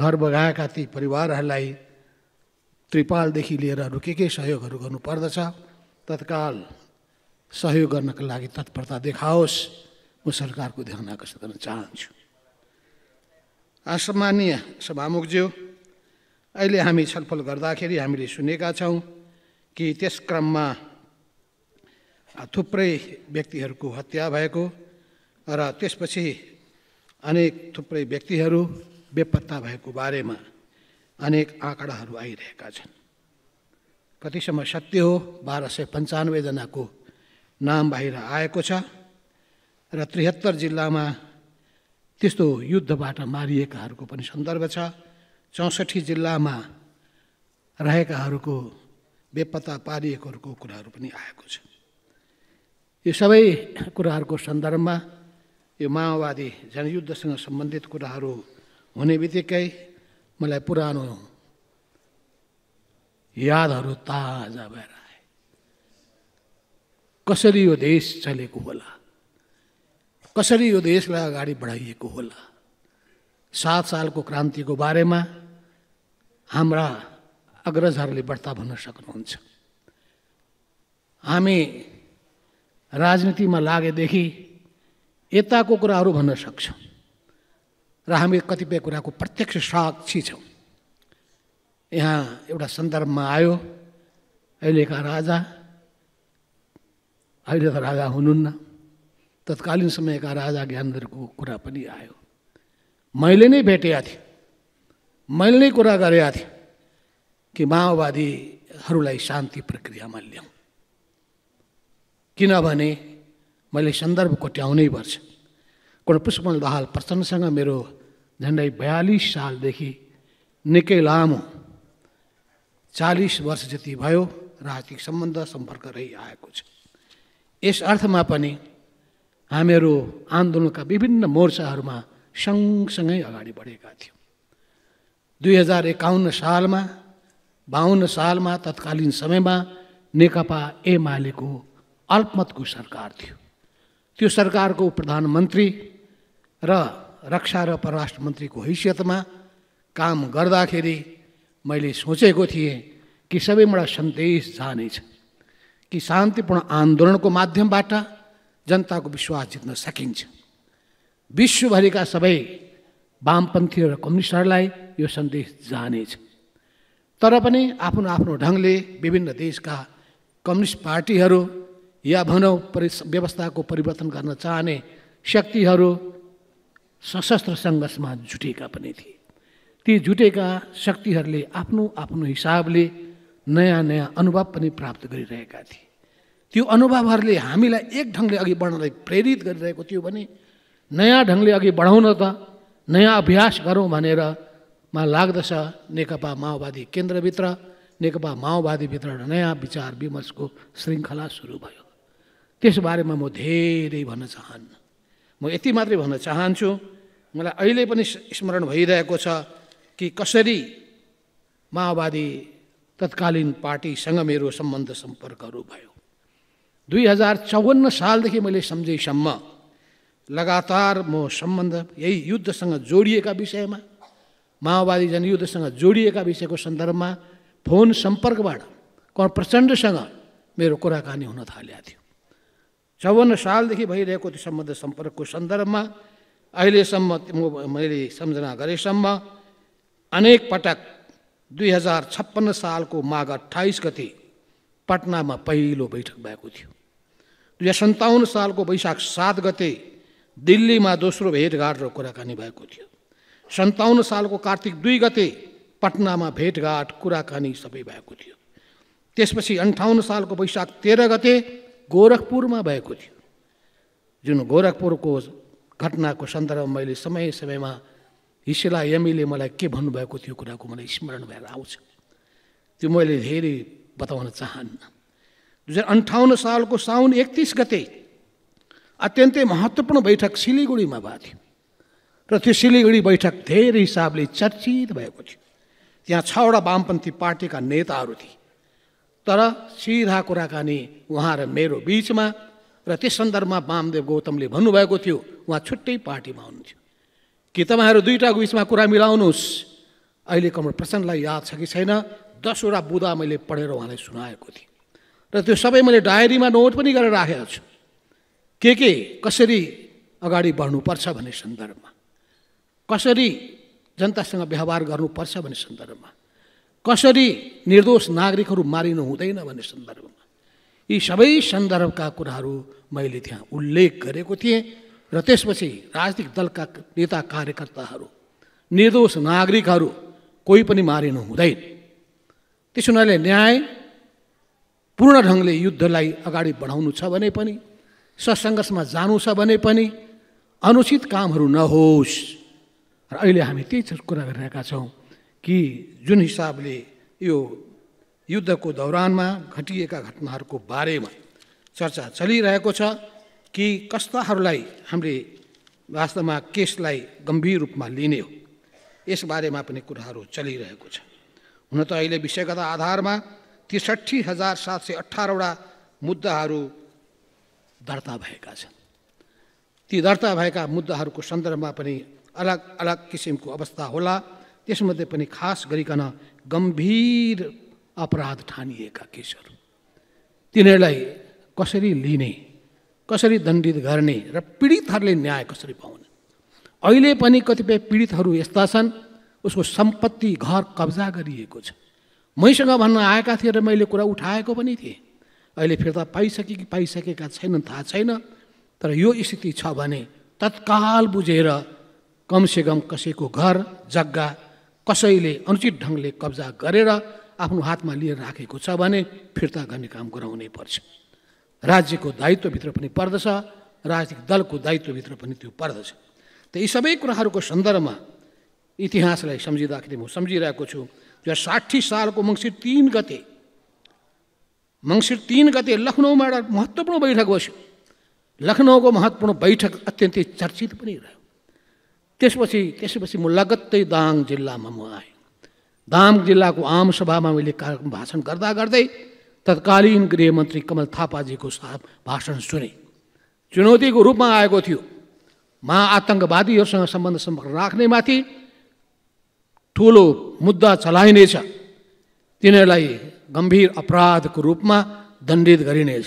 घर बगाएका ती परिवारहरूलाई त्रिपालदेखि लिएर अरू के के सहयोगहरू गर्नुपर्दछ तत्काल सहयोग गर्नको लागि तत्परता देखाओस् म सरकारको ध्यान आकर्षित गर्न चाहन्छु आसमान्य सभामुखज्यू अहिले हामी छलफल गर्दाखेरि हामीले सुनेका छौँ कि त्यस क्रममा थुप्रै व्यक्तिहरूको हत्या भएको र त्यसपछि अनेक थुप्रै व्यक्तिहरू बेपत्ता भएको बारेमा अनेक आँकडाहरू आइरहेका छन् कतिसम्म सत्य हो बाह्र सय पन्चानब्बेजनाको नाम बाहिर आएको छ र त्रिहत्तर जिल्लामा त्यस्तो युद्धबाट मारिएकाहरूको पनि सन्दर्भ छ चौसठी जिल्लामा रहेकाहरूको बेपत्ता पारिएकोहरूको कुराहरू पनि आएको छ यो सबै कुराहरूको सन्दर्भमा यो माओवादी जनयुद्धसँग सम्बन्धित कुराहरू हुने बित्तिकै मलाई पुरानो यादहरू ताजा भएर कसरी यो देश चलेको होला कसरी यो देशलाई अगाडि बढाइएको होला सात सालको क्रान्तिको बारेमा हाम्रा अग्रजहरूले बढ्ता भन्न सक्नुहुन्छ हामी राजनीतिमा लागेदेखि यताको कुराहरू भन्न सक्छौँ र हामी कतिपय कुराको प्रत्यक्ष साक्षी छौँ यहाँ एउटा सन्दर्भमा आयो अहिलेका राजा अहिले त राजा हुनुहुन्न तत्कालीन समयका राजा ज्ञानेन्द्रको कुरा पनि आयो मैले नै भेटेका थिएँ मैले नै कुरा गरेका थिएँ कि माओवादीहरूलाई शान्ति प्रक्रियामा ल्याउँ किनभने मैले सन्दर्भ कोट्याउनै पर्छ पुष्पमल दाहाल प्रचण्डसँग मेरो झन्डै बयालिस सालदेखि निकै लामो चालिस वर्ष जति भयो राजनीतिक सम्बन्ध सम्पर्क रहिआएको छ यस अर्थमा पनि हामीहरू आन्दोलनका विभिन्न मोर्चाहरूमा सँगसँगै अगाडि बढेका थियौँ दुई हजार एकाउन्न सालमा बाहन्न सालमा तत्कालीन समयमा नेकपा एमालेको अल्पमतको सरकार थियो त्यो सरकारको प्रधानमन्त्री र रक्षा र परराष्ट्र मन्त्रीको हैसियतमा काम गर्दाखेरि मैले सोचेको थिएँ कि सबैबाट सन्देश जानेछ कि शान्तिपूर्ण आन्दोलनको माध्यमबाट जनताको विश्वास जित्न सकिन्छ विश्वभरिका सबै वामपन्थी र कम्युनिस्टहरूलाई यो सन्देश जानेछ तर पनि आफ्नो आफ्नो ढङ्गले विभिन्न देशका कम्युनिस्ट पार्टीहरू या भनौँ परि व्यवस्थाको परिवर्तन गर्न चाहने शक्तिहरू सशस्त्र सङ्घर्षमा जुटेका पनि थिए ती जुटेका शक्तिहरूले आफ्नो आफ्नो हिसाबले नयाँ नयाँ अनुभव पनि प्राप्त गरिरहेका थिए त्यो अनुभवहरूले हामीलाई एक ढङ्गले अघि बढ्नलाई प्रेरित गरिरहेको थियो भने नयाँ ढङ्गले अघि बढाउन त नयाँ अभ्यास गरौँ भनेर मा लाग्दछ नेकपा माओवादी केन्द्रभित्र नेकपा माओवादीभित्र नयाँ विचार विमर्शको श्रृङ्खला सुरु भयो त्यसबारेमा म धेरै भन्न चाहन्न म यति मात्रै भन्न चाहन्छु मलाई अहिले पनि स्मरण भइरहेको छ कि कसरी माओवादी तत्कालीन पार्टीसँग मेरो सम्बन्ध सम्पर्कहरू भयो दुई हजार चौवन्न सालदेखि मैले सम्झेसम्म लगातार म सम्बन्ध यही युद्धसँग जोडिएका विषयमा माओवादी जनयुद्धसँग जोडिएका विषयको सन्दर्भमा फोन सम्पर्कबाट प्रचण्डसँग मेरो कुराकानी हुन थालेको थियो चौवन्न सालदेखि भइरहेको त्यो सम्बन्ध सम्पर्कको सन्दर्भमा अहिलेसम्म मैले सम्झना गरेसम्म अनेक पटक दुई हजार छप्पन्न सालको माघ अठाइस गते पटनामा पहिलो बैठक भएको थियो दुई हजार सन्ताउन्न सालको वैशाख सात गते दिल्लीमा दोस्रो भेटघाट र कुराकानी भएको थियो सन्ताउन्न सालको कार्तिक दुई गते पटनामा भेटघाट कुराकानी सबै भएको थियो त्यसपछि अन्ठाउन्न सालको वैशाख तेह्र गते गोरखपुरमा भएको थियो जुन गोरखपुरको घटनाको सन्दर्भ मैले समय समयमा हिसेला यमीले मलाई के भन्नुभएको त्यो कुराको मलाई स्मरण भएर आउँछ त्यो मैले धेरै बताउन चाहन्न दुई हजार अन्ठाउन्न सालको साउन एकतिस गते अत्यन्तै महत्त्वपूर्ण बैठक सिलिगुडीमा भएको थियो र त्यो सिलिगुडी बैठक धेरै हिसाबले चर्चित भएको थियो त्यहाँ छवटा वामपन्थी पार्टीका नेताहरू थिए तर सिधा कुराकानी उहाँ र मेरो बिचमा र त्यस सन्दर्भमा वामदेव गौतमले भन्नुभएको थियो उहाँ छुट्टै पार्टीमा हुनुहुन्थ्यो कि तपाईँहरू दुईवटाको बिचमा कुरा मिलाउनुहोस् अहिले कमर प्रसन्नलाई याद छ कि छैन दसवटा बुदा मैले पढेर उहाँलाई सुनाएको थिएँ र त्यो सबै मैले डायरीमा नोट पनि गरेर राखेको छु के के कसरी अगाडि बढ्नुपर्छ भन्ने सन्दर्भमा कसरी जनतासँग व्यवहार गर्नुपर्छ भन्ने सन्दर्भमा कसरी निर्दोष नागरिकहरू मारिनु हुँदैन भन्ने सन्दर्भमा यी सबै सन्दर्भका कुराहरू मैले त्यहाँ उल्लेख गरेको थिएँ र त्यसपछि राजनीतिक दलका नेता कार्यकर्ताहरू निर्दोष नागरिकहरू कोही पनि मारिनु हुँदैन त्यस हुनाले न्याय पूर्ण ढङ्गले युद्धलाई अगाडि बढाउनु छ भने पनि ससङ्घर्षमा जानु छ भने पनि अनुचित कामहरू नहोस् र अहिले हामी त्यही कुरा गरिरहेका छौँ कि जुन हिसाबले यो युद्धको दौरानमा घटिएका घटनाहरूको बारेमा चर्चा चलिरहेको छ कि कस्ताहरूलाई हामीले वास्तवमा केसलाई गम्भीर रूपमा लिने हो यसबारेमा पनि कुराहरू चलिरहेको छ हुन त अहिले विषयगत आधारमा त्रिसठी हजार सात सय अठारवटा मुद्दाहरू दर्ता भएका छन् ती दर्ता भएका मुद्दाहरूको सन्दर्भमा पनि अलग अलग किसिमको अवस्था होला त्यसमध्ये पनि खास गरिकन गम्भीर अपराध ठानिएका केसहरू तिनीहरूलाई कसरी लिने कसरी दण्डित गर्ने र पीडितहरूले न्याय कसरी पाउने अहिले पनि कतिपय पीडितहरू यस्ता छन् उसको सम्पत्ति घर कब्जा गरिएको छ मैसँग भन्न आएका थिए र मैले कुरा उठाएको पनि थिएँ अहिले फिर्ता पाइसके कि पाइसकेका छैनन् थाहा छैन तर यो स्थिति छ भने तत्काल बुझेर कमसेकम कसैको घर जग्गा कसैले अनुचित ढङ्गले कब्जा गरेर आफ्नो हातमा लिएर राखेको छ भने फिर्ता गर्ने काम गराउनै पर्छ राज्यको दायित्वभित्र पनि पर्दछ राजनीतिक दलको दायित्वभित्र पनि त्यो पर्दछ त यी सबै कुराहरूको सन्दर्भमा इतिहासलाई सम्झिँदाखेरि म सम्झिरहेको छु जो साठी सालको मङ्सिर तिन गते मङ्सिर तिन गते लखनऊमा एउटा महत्त्वपूर्ण बैठक बस्यो लखनऊको महत्त्वपूर्ण बैठक अत्यन्तै चर्चित पनि रह्यो त्यसपछि त्यसपछि म लगत्तै दाङ जिल्लामा म आएँ दाङ जिल्लाको आम सभामा मैले भाषण गर्दा गर्दै तत्कालीन गृहमन्त्री कमल थापाजीको भाषण सुने चुनौतीको रूपमा आएको थियो महाआतङ्कवादीहरूसँग सम्बन्ध सम्पर्क राख्नेमाथि ठुलो मुद्दा चलाइनेछ तिनीहरूलाई गम्भीर अपराधको रूपमा दण्डित गरिनेछ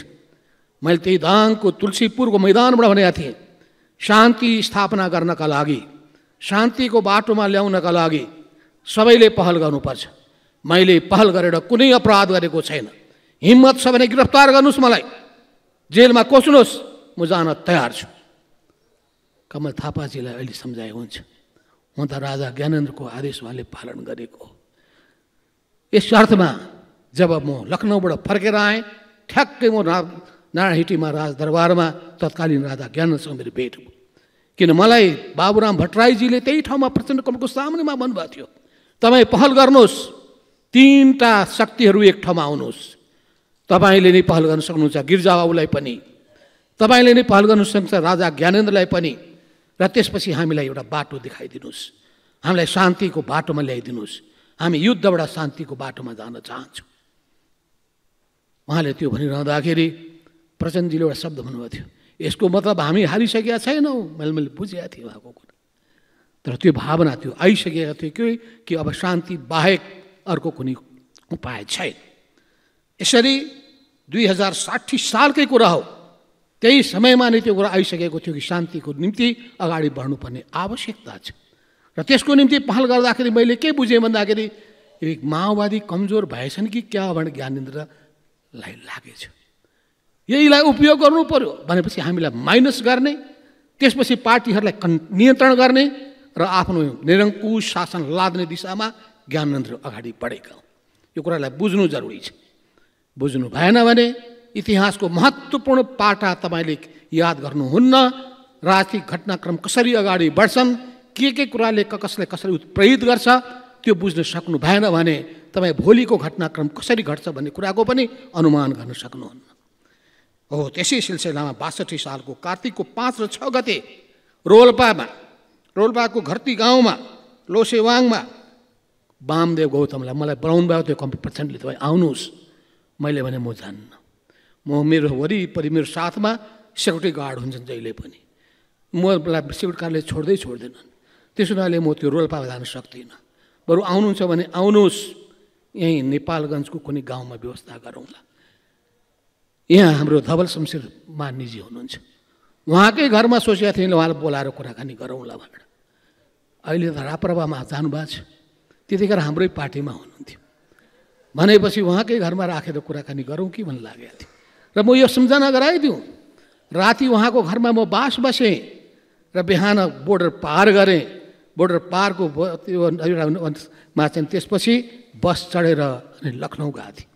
मैले त्यही दाङको तुलसीपुरको मैदानबाट भनेका थिएँ शान्ति स्थापना गर्नका लागि शान्तिको बाटोमा ल्याउनका लागि सबैले पहल गर्नुपर्छ मैले पहल गरेर कुनै अपराध गरेको छैन हिम्मत छ भने गिरफ्तार गर्नुहोस् मलाई जेलमा कोच्नुहोस् म जान तयार छु कमल थापाजीलाई अहिले सम्झाए हुन्छ हुन त राजा ज्ञानेन्द्रको आदेश उहाँले पालन गरेको हो यस अर्थमा जब म लखनऊबाट फर्केर आएँ ठ्याक्कै म रा नारायणहिटीमा राजदरबारमा तत्कालीन राजा ज्ञानेन्द्रसँग मेरो भेट भयो किन मलाई बाबुराम भट्टराईजीले त्यही ठाउँमा प्रचण्ड कमलको सामनेमा भन्नुभएको थियो तपाईँ पहल गर्नुहोस् तिनवटा शक्तिहरू एक ठाउँमा आउनुहोस् तपाईँले नै पहल गर्न सक्नुहुन्छ गिर्जाबाबुलाई पनि तपाईँले नै पहल गर्न सक्नुहुन्छ राजा ज्ञानेन्द्रलाई पनि र त्यसपछि हामीलाई एउटा बाटो देखाइदिनुहोस् हामीलाई शान्तिको बाटोमा ल्याइदिनुहोस् हामी युद्धबाट शान्तिको बाटोमा जान चाहन्छौँ उहाँले त्यो भनिरहँदाखेरि प्रचण्डजीले एउटा शब्द भन्नुभएको थियो यसको मतलब हामी हारिसकेका छैनौँ मैले मैले बुझेका थिएँ उहाँको कुरा तर त्यो भावना त्यो आइसकेका थियो कि कि अब शान्ति बाहेक अर्को कुनै उपाय छैन यसरी दुई हजार साठी सालकै कुरा हो त्यही समयमा नै त्यो कुरा आइसकेको थियो कि शान्तिको निम्ति अगाडि बढ्नुपर्ने आवश्यकता छ र त्यसको निम्ति पहल गर्दाखेरि मैले के बुझेँ भन्दाखेरि एक माओवादी कमजोर भएछन् कि क्या भने ज्ञानेन्द्रलाई लागेछ यहीलाई उपयोग गर्नु पर्यो भनेपछि हामीलाई माइनस गर्ने त्यसपछि पार्टीहरूलाई कन् नियन्त्रण गर्ने र आफ्नो निरङ्कुश शासन लाद्ने दिशामा ज्ञानेन्द्र अगाडि बढेका यो कुरालाई बुझ्नु जरुरी छ बुझ्नु भएन भने इतिहासको महत्त्वपूर्ण पाटा तपाईँले याद गर्नुहुन्न राजनीतिक घटनाक्रम कसरी अगाडि बढ्छन् के के कुराले कसलाई कसरी उत्प्रेरित गर्छ त्यो बुझ्न सक्नु भएन भने तपाईँ भोलिको घटनाक्रम कसरी घट्छ भन्ने कुराको पनि अनुमान गर्न सक्नुहुन्न हो त्यसै सिलसिलामा बासठी सालको कार्तिकको पाँच र छ गते रोल्पामा रोल्पाको घरती गाउँमा लोसेवाङमा वामदेव गौतमलाई मलाई बोलाउनु भयो त्यो कम्पिटिसनले तपाईँ आउनुहोस् मैले भने म जान्न म मेरो वरिपरि मेरो साथमा सेक्युरिटी गार्ड हुन्छन् जहिले पनि मलाई सेक्युरिटी गार्डले छोड्दै छोड्दैनन् त्यसो हुनाले म त्यो रोल्पामा जान सक्दिनँ बरु आउनुहुन्छ भने आउनुहोस् यहीँ नेपालगञ्जको कुनै गाउँमा व्यवस्था गरौँला यहाँ हाम्रो धवल शमशेर मानिजी हुनुहुन्छ उहाँकै घरमा सोचेका थिएँ उहाँलाई बोलाएर कुराकानी गरौँला भनेर अहिले त राप्रभामा जानुभएको छ त्यतिखेर हाम्रै पार्टीमा हुनुहुन्थ्यो भनेपछि उहाँकै घरमा राखेर कुराकानी गरौँ कि भन्नु लागेको थियो र म यो सम्झना गराइदिउँ राति उहाँको घरमा म बास बसेँ र बिहान बोर्डर पार गरेँ बोर्डर पारको त्यो त्यसपछि बस चढेर अनि लखनऊ गएको थिएँ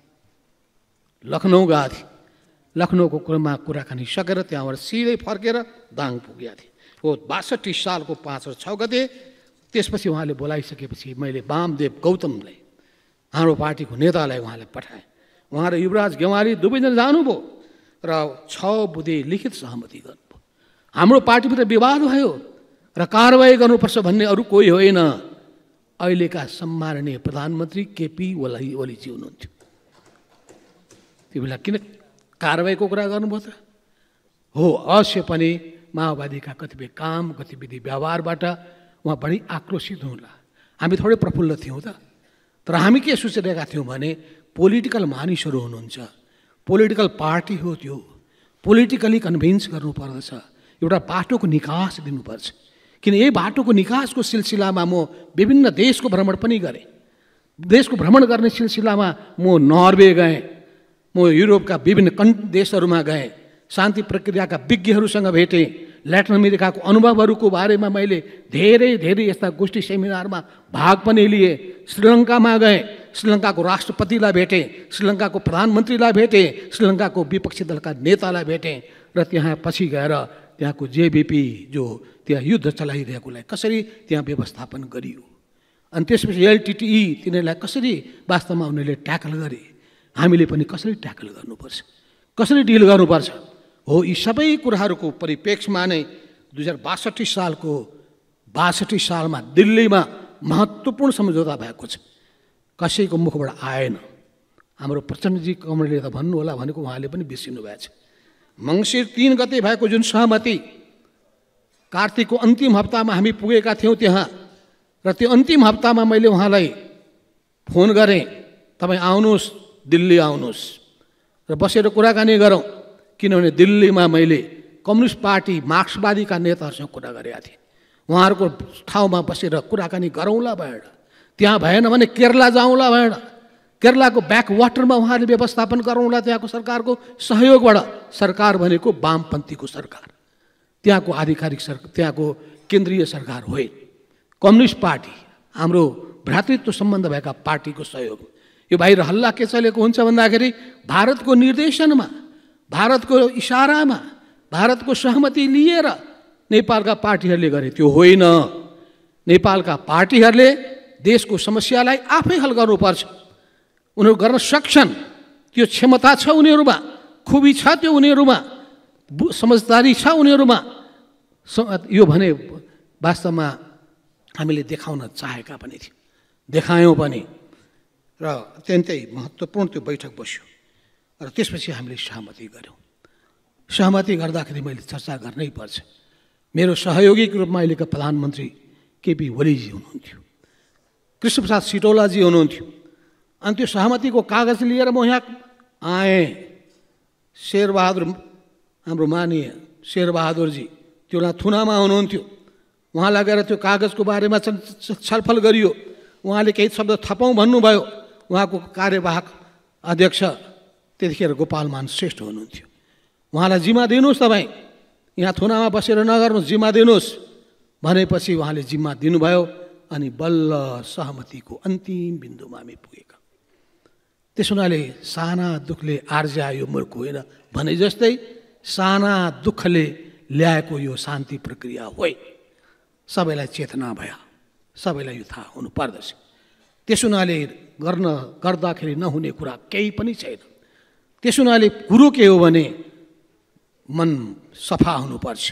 लखनऊ गएको थिएँ लखनऊको कुरामा कुराकानी सकेर त्यहाँबाट सिधै फर्केर दाङ पुगेको थिएँ हो बासठी सालको पाँच र छ गते त्यसपछि उहाँले बोलाइसकेपछि मैले वामदेव गौतमलाई हाम्रो पार्टीको नेतालाई उहाँले पठाए उहाँ र युवराज गेवाली दुवैजना जानुभयो र छ बुधे लिखित सहमति गर्नुभयो हाम्रो पार्टीभित्र विवाद भयो र कारवाही गर्नुपर्छ भन्ने अरू कोही होइन अहिलेका सम्माननीय प्रधानमन्त्री केपी ओली ओलीजी हुनुहुन्थ्यो त्यो बेला किन कारवाहीको कुरा गर्नुभयो त हो अवश्य पनि माओवादीका कतिपय काम गतिविधि व्यवहारबाट उहाँ बढी आक्रोशित हुनुहोला हामी थोरै प्रफुल्ल थियौँ त तर हामी के सोचिरहेका थियौँ भने पोलिटिकल मानिसहरू हुनुहुन्छ पोलिटिकल पार्टी हो त्यो पोलिटिकली कन्भिन्स गर्नुपर्दछ एउटा बाटोको निकास दिनुपर्छ किन यही बाटोको निकासको सिलसिलामा म विभिन्न देशको भ्रमण पनि गरेँ देशको भ्रमण गर्ने सिलसिलामा म नर्वे गएँ म युरोपका विभिन्न कन् देशहरूमा गएँ शान्ति प्रक्रियाका विज्ञहरूसँग भेटेँ ल्याटिन अमेरिकाको अनुभवहरूको बारेमा मैले धेरै धेरै यस्ता गोष्ठी सेमिनारमा भाग पनि लिएँ श्रीलङ्कामा गएँ श्रीलङ्काको राष्ट्रपतिलाई भेटेँ श्रीलङ्काको प्रधानमन्त्रीलाई भेटेँ श्रीलङ्काको विपक्षी दलका नेतालाई भेटेँ र त्यहाँ पछि गएर त्यहाँको जेबिपी जो त्यहाँ युद्ध चलाइरहेकोलाई कसरी त्यहाँ व्यवस्थापन गरियो अनि त्यसपछि एलटिटिई तिनीहरूलाई कसरी वास्तवमा उनीहरूले ट्याकल गरे हामीले पनि कसरी ट्याकल गर्नुपर्छ कसरी डिल गर्नुपर्छ हो यी सबै कुराहरूको परिप्रेक्षमा नै दुई हजार बासठी सालको बासठी सालमा दिल्लीमा महत्त्वपूर्ण सम्झौता भएको छ कसैको मुखबाट आएन हाम्रो प्रचण्डजी कमरेले त भन्नुहोला भनेको उहाँले पनि बिर्सिनु भएको छ मङ्सिर तिन गते भएको जुन सहमति कार्तिकको अन्तिम हप्तामा हामी पुगेका थियौँ त्यहाँ र त्यो अन्तिम हप्तामा मैले उहाँलाई फोन गरेँ तपाईँ आउनुहोस् दिल्ली आउनुहोस् र बसेर कुराकानी गरौँ किनभने दिल्लीमा मैले कम्युनिस्ट पार्टी मार्क्सवादीका नेताहरूसँग कुरा गरेका थिएँ उहाँहरूको ठाउँमा बसेर कुराकानी गरौँला भएर त्यहाँ भएन भने केरला जाउँला भएन केरलाको ब्याक वाटरमा उहाँहरूले व्यवस्थापन गरौँला त्यहाँको सरकारको सहयोगबाट सरकार भनेको वामपन्थीको सरकार त्यहाँको आधिकारिक सर त्यहाँको केन्द्रीय सरकार होइन कम्युनिस्ट पार्टी हाम्रो भ्रातृत्व सम्बन्ध भएका पार्टीको सहयोग यो बाहिर हल्ला के चलेको हुन्छ भन्दाखेरि भारतको निर्देशनमा भारतको इसारामा भारतको सहमति लिएर नेपालका पार्टीहरूले गरे त्यो होइन नेपालका पार्टीहरूले देशको समस्यालाई आफै हल गर्नुपर्छ उनीहरू गर्न सक्छन् त्यो क्षमता छ उनीहरूमा खुबी छ त्यो उनीहरूमा समझदारी छ उनीहरूमा यो भने वास्तवमा हामीले देखाउन चाहेका पनि थियौँ देखायौँ पनि र अत्यन्तै महत्त्वपूर्ण त्यो बैठक बस्यो र त्यसपछि हामीले सहमति गऱ्यौँ सहमति गर्दाखेरि मैले चर्चा गर्नै पर्छ मेरो सहयोगीको रूपमा अहिलेका प्रधानमन्त्री केपी ओलीजी हुनुहुन्थ्यो कृष्णप्रसाद सिटौलाजी हुनुहुन्थ्यो अनि त्यो सहमतिको कागज लिएर म यहाँ आएँ शेरबहादुर हाम्रो मानिय शेरबहादुरजी त्यो थुनामा हुनुहुन्थ्यो उहाँलाई गएर त्यो कागजको बारेमा छलफल गरियो उहाँले केही शब्द थपाउँ भन्नुभयो उहाँको कार्यवाहक अध्यक्ष त्यतिखेर गोपालमान श्रेष्ठ हुनुहुन्थ्यो उहाँलाई जिम्मा दिनुहोस् तपाईँ यहाँ थुनामा बसेर नगर्नुहोस् जिम्मा दिनुहोस् भनेपछि उहाँले जिम्मा दिनुभयो अनि बल्ल सहमतिको अन्तिम बिन्दुमा हामी पुगेका त्यस हुनाले साना दुःखले आर्ज्या यो मूर्ख होइन भने जस्तै साना दुःखले ल्याएको यो शान्ति प्रक्रिया हो सबैलाई चेतना भयो सबैलाई यो थाहा हुनु पर्दछ त्यस हुनाले गर्न गर्दाखेरि नहुने कुरा केही पनि छैन त्यस हुनाले कुरो के हो भने मन सफा हुनुपर्छ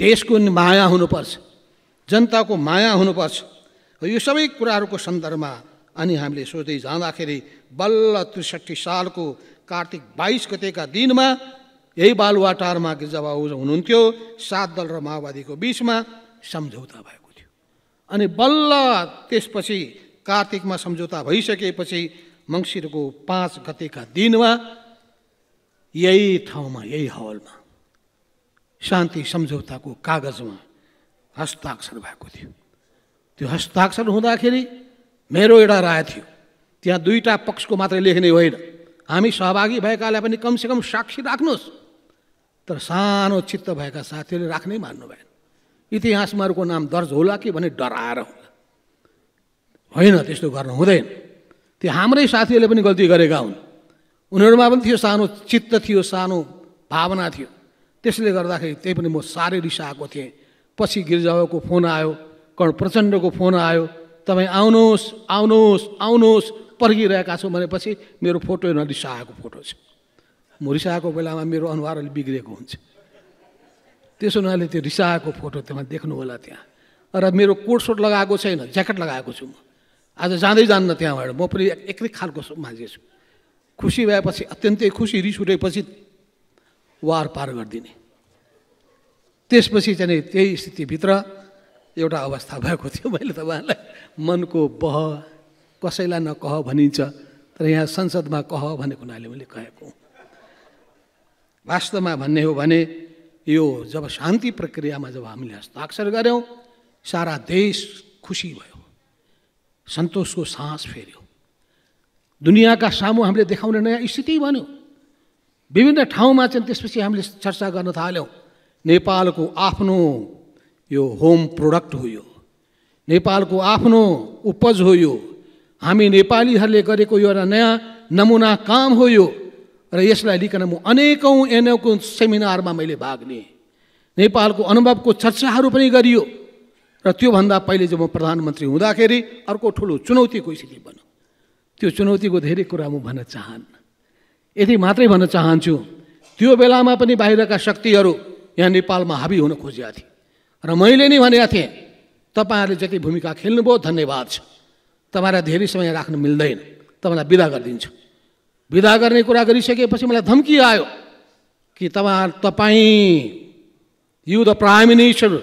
देशको माया हुनुपर्छ जनताको माया हुनुपर्छ यो सबै कुराहरूको सन्दर्भमा अनि हामीले सोच्दै जाँदाखेरि बल्ल त्रिसठी सालको कार्तिक बाइस गतेका दिनमा यही बालुवाटारमा गिर्जाबाबु हुनुहुन्थ्यो सात दल र माओवादीको बिचमा सम्झौता भएको थियो अनि बल्ल त्यसपछि कार्तिकमा सम्झौता भइसकेपछि मङ्सिरको पाँच गतेका दिनमा यही ठाउँमा यही हवलमा शान्ति सम्झौताको कागजमा हस्ताक्षर भएको थियो त्यो हस्ताक्षर हुँदाखेरि मेरो एउटा राय थियो त्यहाँ दुईवटा पक्षको मात्रै लेख्ने होइन हामी सहभागी भएकाले पनि कमसेकम साक्षी राख्नुहोस् तर सानो चित्त भएका साथीहरूले राख्नै मान्नु भएन इतिहासमा इतिहासमाहरूको नाम दर्ज होला कि भने डराएर होला होइन त्यस्तो गर्नु हुँदैन त्यो हाम्रै साथीहरूले पनि गल्ती गरेका हुन् उनीहरूमा पनि थियो सानो चित्त थियो सानो भावना थियो त्यसले गर्दाखेरि त्यही पनि म साह्रै रिसाएको थिएँ पछि गिर्जाको फोन आयो कर्ण प्रचण्डको फोन आयो तपाईँ आउनुहोस् आउनुहोस् आउनुहोस् पर्खिरहेका छौँ भनेपछि मेरो फोटो हेर्न रिसाएको फोटो छ म रिसाएको बेलामा मेरो अनुहार अलिक बिग्रेको हुन्छ त्यसो हुनाले त्यो रिसाएको फोटो त्यहाँ देख्नु होला त्यहाँ र मेरो कोट सोट लगाएको छैन ज्याकेट लगाएको छु म आज जाँदै जान्न त्यहाँबाट म पनि एकै खालको मान्छे छु खुसी भएपछि अत्यन्तै खुसी रिस उठेपछि वार पार गरिदिने त्यसपछि चाहिँ त्यही स्थितिभित्र एउटा अवस्था भएको थियो मैले तपाईँहरूलाई मनको बह कसैलाई नकह भनिन्छ तर यहाँ संसदमा कह भनेको हुनाले मैले कहेको वास्तवमा भन्ने हो भने यो जब शान्ति प्रक्रियामा जब हामीले हस्ताक्षर गऱ्यौँ सारा देश खुसी भयो सन्तोषको सास फेऱ्यो दुनियाँका सामु हामीले देखाउने नयाँ स्थिति बन्यो विभिन्न ठाउँमा चाहिँ त्यसपछि हामीले चर्चा गर्न थाल्यौँ नेपालको आफ्नो यो होम प्रोडक्ट हो यो नेपालको आफ्नो उपज हो यो हामी नेपालीहरूले गरेको यो एउटा नयाँ नमुना काम हो यो र यसलाई लिकन म अनेकौँ एनको सेमिनारमा मैले भाग लिएँ नेपालको अनुभवको चर्चाहरू पनि गरियो र त्योभन्दा पहिले जब म प्रधानमन्त्री हुँदाखेरि अर्को ठुलो चुनौतीको स्थिति भनौँ त्यो चुनौतीको धेरै कुरा म भन्न चाहन्न यति मात्रै भन्न चाहन्छु त्यो बेलामा पनि बाहिरका शक्तिहरू यहाँ नेपालमा हाबी हुन खोजेका थिए र मैले नै भनेका थिएँ तपाईँहरूले जति भूमिका खेल्नुभयो धन्यवाद छ तपाईँलाई धेरै समय राख्नु मिल्दैन तपाईँलाई विदा गरिदिन्छु विदा गर्ने कुरा गरिसकेपछि मलाई धम्की आयो कि तपाईँ तपाईँ you the prime minister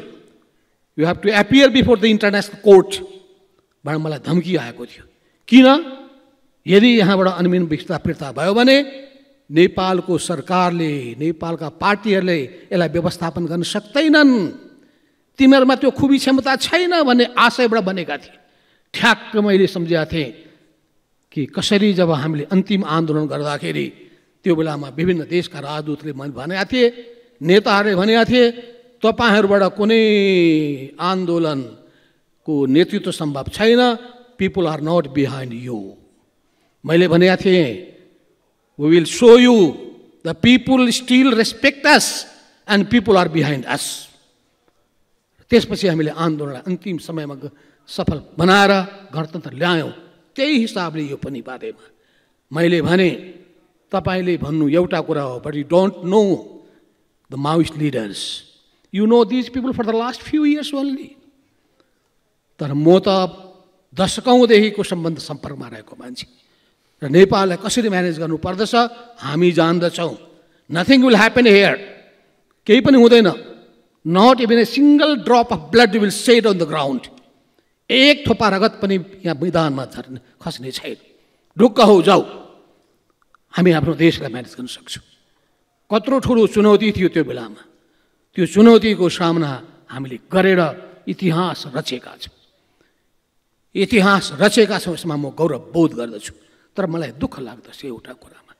you have to appear before the international कोर्टबाट मलाई धम्की आएको थियो किन यदि यहाँबाट अनमिन विस्ता फिर्ता भयो भने नेपालको सरकारले नेपालका पार्टीहरूले यसलाई व्यवस्थापन गर्न सक्दैनन् तिमीहरूमा त्यो खुबी क्षमता छैन भन्ने आशयबाट बनेका थिए ठ्याक्क मैले सम्झेका थिएँ कि कसरी जब हामीले अन्तिम आन्दोलन गर्दाखेरि त्यो बेलामा विभिन्न देशका राजदूतले भनेका थिए नेताहरूले भनेका थिए तपाईँहरूबाट कुनै आन्दोलनको नेतृत्व सम्भव छैन people are not behind you मैले भनेका थिएँ we will show you the people still respect us and people are behind us त्यसपछि हामीले आन्दोलन अन्तिम समयमा सफल बनाएर गणतन्त्र ल्यायौँ त्यही हिसाबले यो पनि बारेमा मैले भने तपाईँले भन्नु एउटा कुरा हो but you don't know the Maoist leaders you know these people for the last few years only तर म त दशकौँदेखिको सम्बन्ध सम्पर्कमा रहेको मान्छे र नेपाललाई कसरी म्यानेज गर्नुपर्दछ हामी जान्दछौँ नथिङ विल ह्यापन हेयर केही पनि हुँदैन not even a single drop of blood will shed on the ground एक थोपा रगत पनि यहाँ मैदानमा झर्ने खस्ने छैन ढुक्क हो जाऊ हामी आफ्नो देशलाई म्यानेज गर्न सक्छौँ कत्रो ठुलो चुनौती थियो त्यो बेलामा त्यो चुनौतीको सामना हामीले गरेर इतिहास रचेका छौँ इतिहास रचेका छौँ यसमा म गौरव बोध गर्दछु तर मलाई दुःख लाग्दछ एउटा कुरामा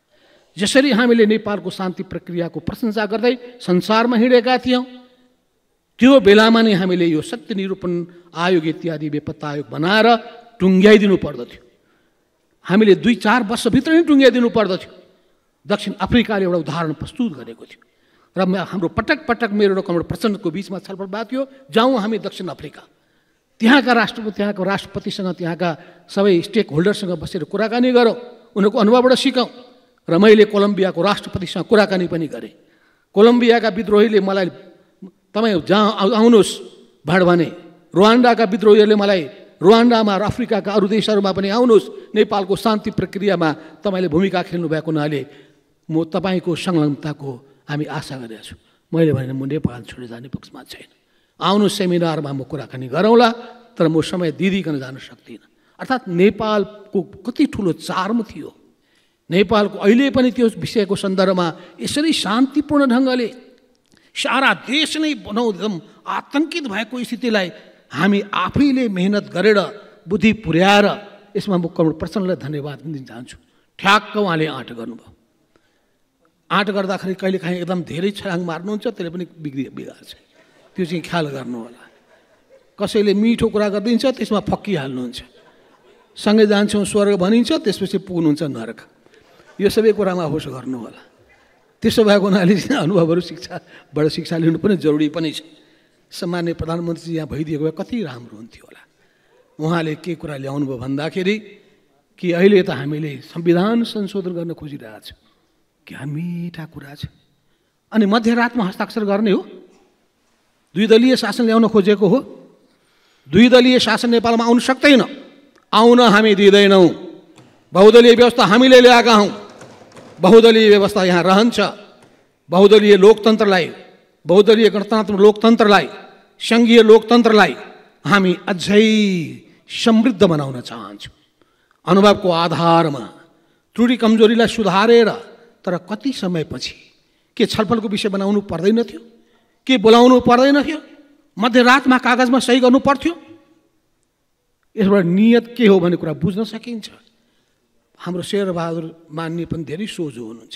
जसरी हामीले नेपालको शान्ति प्रक्रियाको प्रशंसा गर्दै संसारमा हिँडेका थियौँ त्यो बेलामा नै हामीले यो सत्य निरूपण आयोग इत्यादि बेपत्ता आयोग बनाएर टुङ्ग्याइदिनु पर्दथ्यो हामीले दुई चार वर्षभित्र नै टुङ्ग्याइदिनु पर्दथ्यो दक्षिण अफ्रिकाले एउटा उदाहरण प्रस्तुत गरेको थियो र हाम्रो पटक पटक मेरो र कमरेड प्रचण्डको बिचमा छलफल भएको थियो जाउँ हामी दक्षिण अफ्रिका त्यहाँका राष्ट्रपति त्यहाँको राष्ट्रपतिसँग त्यहाँका सबै स्टेक होल्डरसँग बसेर कुराकानी गरौँ उनीहरूको अनुभवबाट सिकौँ र मैले कोलम्बियाको राष्ट्रपतिसँग कुराकानी पनि गरेँ कोलम्बियाका विद्रोहीले मलाई तपाईँ जहाँ आउनुहोस् भाड भने रुवान्डाका विद्रोहीहरूले मलाई रुवान्डामा र अफ्रिकाका अरू देशहरूमा पनि आउनुहोस् नेपालको शान्ति प्रक्रियामा तपाईँले भूमिका खेल्नु भएको हुनाले म तपाईँको संलग्नताको हामी आशा गरेका छौँ मैले भने म नेपाल छोडेर जाने पक्षमा छैन आउनु सेमिनारमा म कुराकानी गरौँला तर म समय दिदिकन जान सक्दिनँ अर्थात् नेपालको कति ठुलो चार्म थियो नेपालको अहिले पनि त्यो विषयको सन्दर्भमा यसरी शान्तिपूर्ण ढङ्गले सारा देश नै भनौँ एकदम आतङ्कित भएको स्थितिलाई हामी आफैले मेहनत गरेर बुद्धि पुर्याएर यसमा म प्रचण्डलाई धन्यवाद दिन चाहन्छु ठ्याक्क उहाँले आँट गर्नुभयो आँट गर्दाखेरि कहिलेकाहीँ एकदम धेरै छलाङ मार्नुहुन्छ त्यसले पनि बिग्रि बिगार्छ त्यो चाहिँ ख्याल गर्नु होला कसैले मिठो कुरा गरिदिन्छ त्यसमा फक्किहाल्नुहुन्छ सँगै जान्छौँ स्वर्ग भनिन्छ त्यसपछि पुग्नुहुन्छ नरक यो सबै कुरामा होस गर्नु होला त्यसो भएको हुनाले चाहिँ अनुभवहरू शिक्षाबाट शिक्षा लिनु पनि जरुरी पनि छ सामान्य प्रधानमन्त्री यहाँ भइदिएको भए कति राम्रो हुन्थ्यो होला उहाँले के कुरा ल्याउनु भयो भन्दाखेरि कि अहिले त हामीले संविधान संशोधन गर्न खोजिरहेछौँ क्या मिठा कुरा छ अनि मध्यरातमा हस्ताक्षर गर्ने हो दुई दलीय शासन ल्याउन खोजेको हो दुई दलीय शासन नेपालमा आउन सक्दैन आउन हामी दिँदैनौँ बहुदलीय व्यवस्था हामीले ल्याएका हौँ बहुदलीय व्यवस्था यहाँ रहन्छ बहुदलीय लोकतन्त्रलाई बहुदलीय गणतन्त्र लोकतन्त्रलाई सङ्घीय लोकतन्त्रलाई हामी अझै समृद्ध बनाउन चाहन्छौँ अनुभवको आधारमा त्रुटि कमजोरीलाई सुधारेर तर कति समयपछि के छलफलको विषय बनाउनु पर्दैन थियो के बोलाउनु पर्दैन थियो मध्यरातमा कागजमा सही गर्नु पर्थ्यो यसबाट नियत के हो भन्ने कुरा बुझ्न सकिन्छ हाम्रो शेरबहादुर मान्ने पनि धेरै सोझो हुनुहुन्छ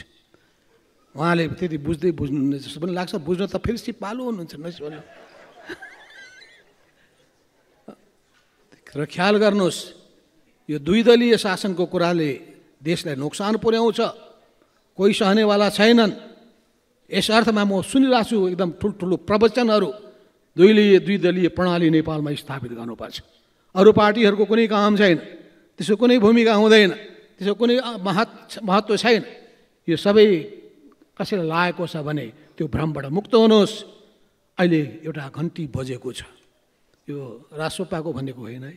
उहाँले त्यति बुझ्दै बुझ्नुहुन्न जस्तो पनि लाग्छ बुझ्न त फेरि सिपालु हुनुहुन्छ नसिपालु र ख्याल गर्नुहोस् यो दुई दलीय शासनको कुराले देशलाई नोक्सान पुर्याउँछ कोही सहनेवाला छैनन् यस अर्थमा म सुनिरहेको छु एकदम ठुल्ठुलो प्रवचनहरू दुईलीय दुई दलीय प्रणाली नेपालमा स्थापित गर्नुपर्छ अरू पार्टीहरूको कुनै काम छैन त्यसको कुनै भूमिका हुँदैन त्यसको कुनै महत् महत्त्व छैन यो सबै कसैलाई लागेको छ भने त्यो भ्रमबाट मुक्त हुनुहोस् अहिले एउटा घन्टी बजेको छ यो रासोपाको भनेको होइन है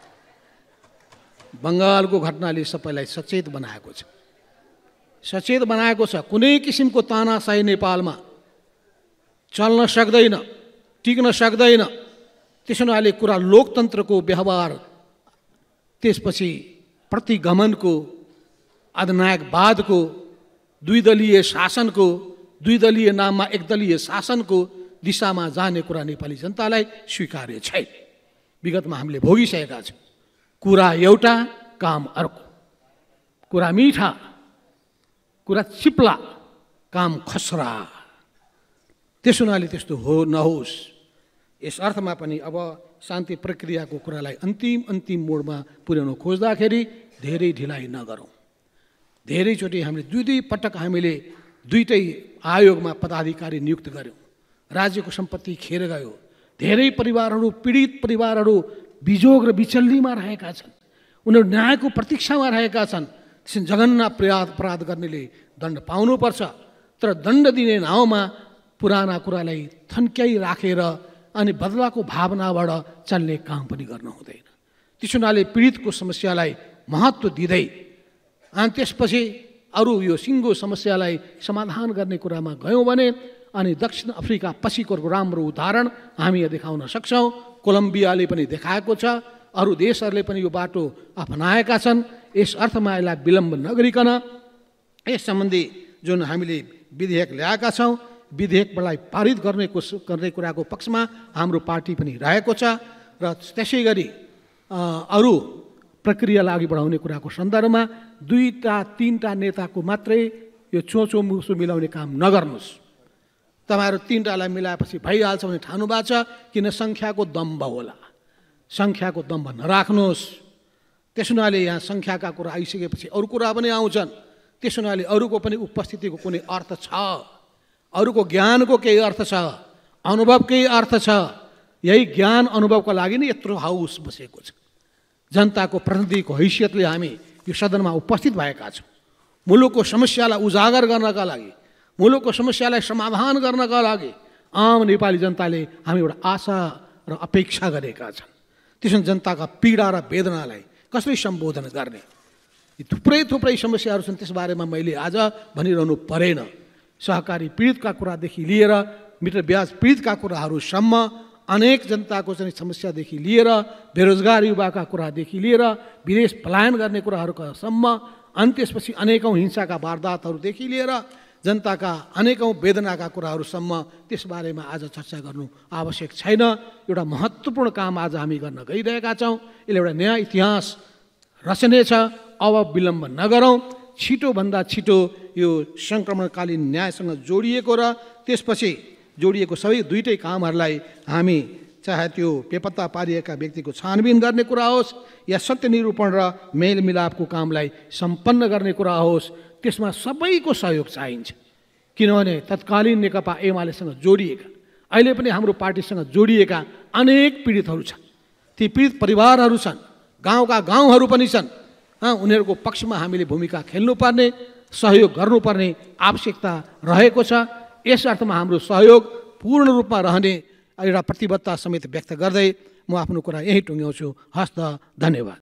[LAUGHS] बङ्गालको घटनाले सबैलाई सचेत बनाएको छ सचेत बनाएको छ कुनै किसिमको तानासाई नेपालमा चल्न सक्दैन टिक्न सक्दैन त्यसो हुनाले कुरा लोकतन्त्रको व्यवहार त्यसपछि प्रतिगमनको अधिनायकवादको दुई दलीय शासनको दुई दलीय नाममा एकदलीय शासनको दिशामा जाने कुरा नेपाली जनतालाई स्वीकार्य छैन विगतमा हामीले भोगिसकेका छौँ कुरा एउटा काम अर्को कुरा मिठा कुरा चिप्ला काम खसरा त्यस हुनाले त्यस्तो हो नहोस् यस अर्थमा पनि अब शान्ति प्रक्रियाको कुरालाई अन्तिम अन्तिम मोडमा पुर्याउन खोज्दाखेरि धेरै ढिलाइ नगरौँ धेरैचोटि हामीले दुई दुई पटक हामीले दुईटै आयोगमा पदाधिकारी नियुक्त गऱ्यौँ राज्यको सम्पत्ति खेर गयो धेरै परिवारहरू पीडित परिवारहरू बिजोग र विचल्लीमा रहेका छन् उनीहरू न्यायको प्रतीक्षामा रहेका छन् एकछिन जघन्य अपराध अपराध गर्नेले दण्ड पाउनुपर्छ तर दण्ड दिने नाउँमा पुराना कुरालाई थन्क्याइ राखेर अनि बदलाको भावनाबाट चल्ने काम पनि गर्नु हुँदैन त्यस हुनाले पीडितको समस्यालाई महत्त्व दिँदै अनि त्यसपछि अरू यो सिङ्गो समस्यालाई समाधान गर्ने कुरामा गयौँ भने अनि दक्षिण अफ्रिका पछिको राम्रो उदाहरण हामी देखाउन सक्छौँ कोलम्बियाले पनि देखाएको छ अरू देशहरूले पनि यो बाटो अपनाएका छन् यस अर्थमा यसलाई विलम्ब नगरिकन यस सम्बन्धी जुन हामीले विधेयक ल्याएका छौँ विधेयकलाई पारित गर्ने गर्ने कुराको पक्षमा हाम्रो पार्टी पनि रहेको छ र त्यसै गरी अरू प्रक्रियालाई अघि बढाउने कुराको सन्दर्भमा दुईवटा तिनवटा नेताको मात्रै यो चोचो मुसो मिलाउने काम नगर्नुहोस् तपाईँहरू तिनवटालाई मिलाएपछि भइहाल्छ भने ठानु भएको छ किन सङ्ख्याको दम्ब होला सङ्ख्याको दम्भ नराख्नुहोस् त्यस हुनाले यहाँ सङ्ख्याका कुरा आइसकेपछि अरू कुरा पनि आउँछन् त्यस हुनाले अरूको पनि उपस्थितिको कुनै अर्थ छ अरूको ज्ञानको केही अर्थ छ अनुभव केही अर्थ छ यही ज्ञान अनुभवको लागि नै यत्रो हाउस बसेको छ जनताको प्रतिनिधिको हैसियतले हामी यो सदनमा उपस्थित भएका छौँ मुलुकको समस्यालाई उजागर गर्नका लागि मुलुकको समस्यालाई समाधान गर्नका लागि आम नेपाली जनताले हामी एउटा आशा र अपेक्षा गरेका छन् त्यसमा जनताका पीडा र वेदनालाई कसरी सम्बोधन गर्ने थुप्रै थुप्रै समस्याहरू छन् त्यसबारेमा मैले आज भनिरहनु परेन सहकारी पीडितका कुरादेखि लिएर मिटर ब्याज पीडितका कुराहरूसम्म अनेक जनताको चाहिँ समस्यादेखि लिएर बेरोजगार युवाका कुरादेखि लिएर विदेश पलायन गर्ने कुराहरूकासम्म अनि त्यसपछि अनेकौँ हिंसाका वारदातहरूदेखि लिएर जनताका अनेकौँ वेदनाका कुराहरूसम्म त्यसबारेमा आज चर्चा गर्नु आवश्यक छैन एउटा महत्त्वपूर्ण काम आज हामी गर्न गइरहेका छौँ यसले एउटा नयाँ इतिहास रचनेछ अब विलम्ब नगरौँ छिटोभन्दा छिटो यो सङ्क्रमणकालीन न्यायसँग जोडिएको र त्यसपछि जोडिएको सबै दुइटै कामहरूलाई हामी चाहे त्यो बेपत्ता पारिएका व्यक्तिको छानबिन गर्ने कुरा होस् या सत्यनिरूपण र मेलमिलापको कामलाई सम्पन्न गर्ने कुरा होस् त्यसमा सबैको सहयोग चाहिन्छ किनभने तत्कालीन नेकपा एमालेसँग जोडिएका अहिले पनि हाम्रो पार्टीसँग जोडिएका अनेक पीडितहरू छन् ती पीडित परिवारहरू छन् गाउँका गाउँहरू पनि छन् उनीहरूको पक्षमा हामीले भूमिका खेल्नुपर्ने सहयोग गर्नुपर्ने आवश्यकता रहेको छ यस अर्थमा हाम्रो सहयोग पूर्ण रूपमा रहने एउटा प्रतिबद्धता समेत व्यक्त गर्दै म आफ्नो कुरा यहीँ टुङ्ग्याउँछु हस्त धन्यवाद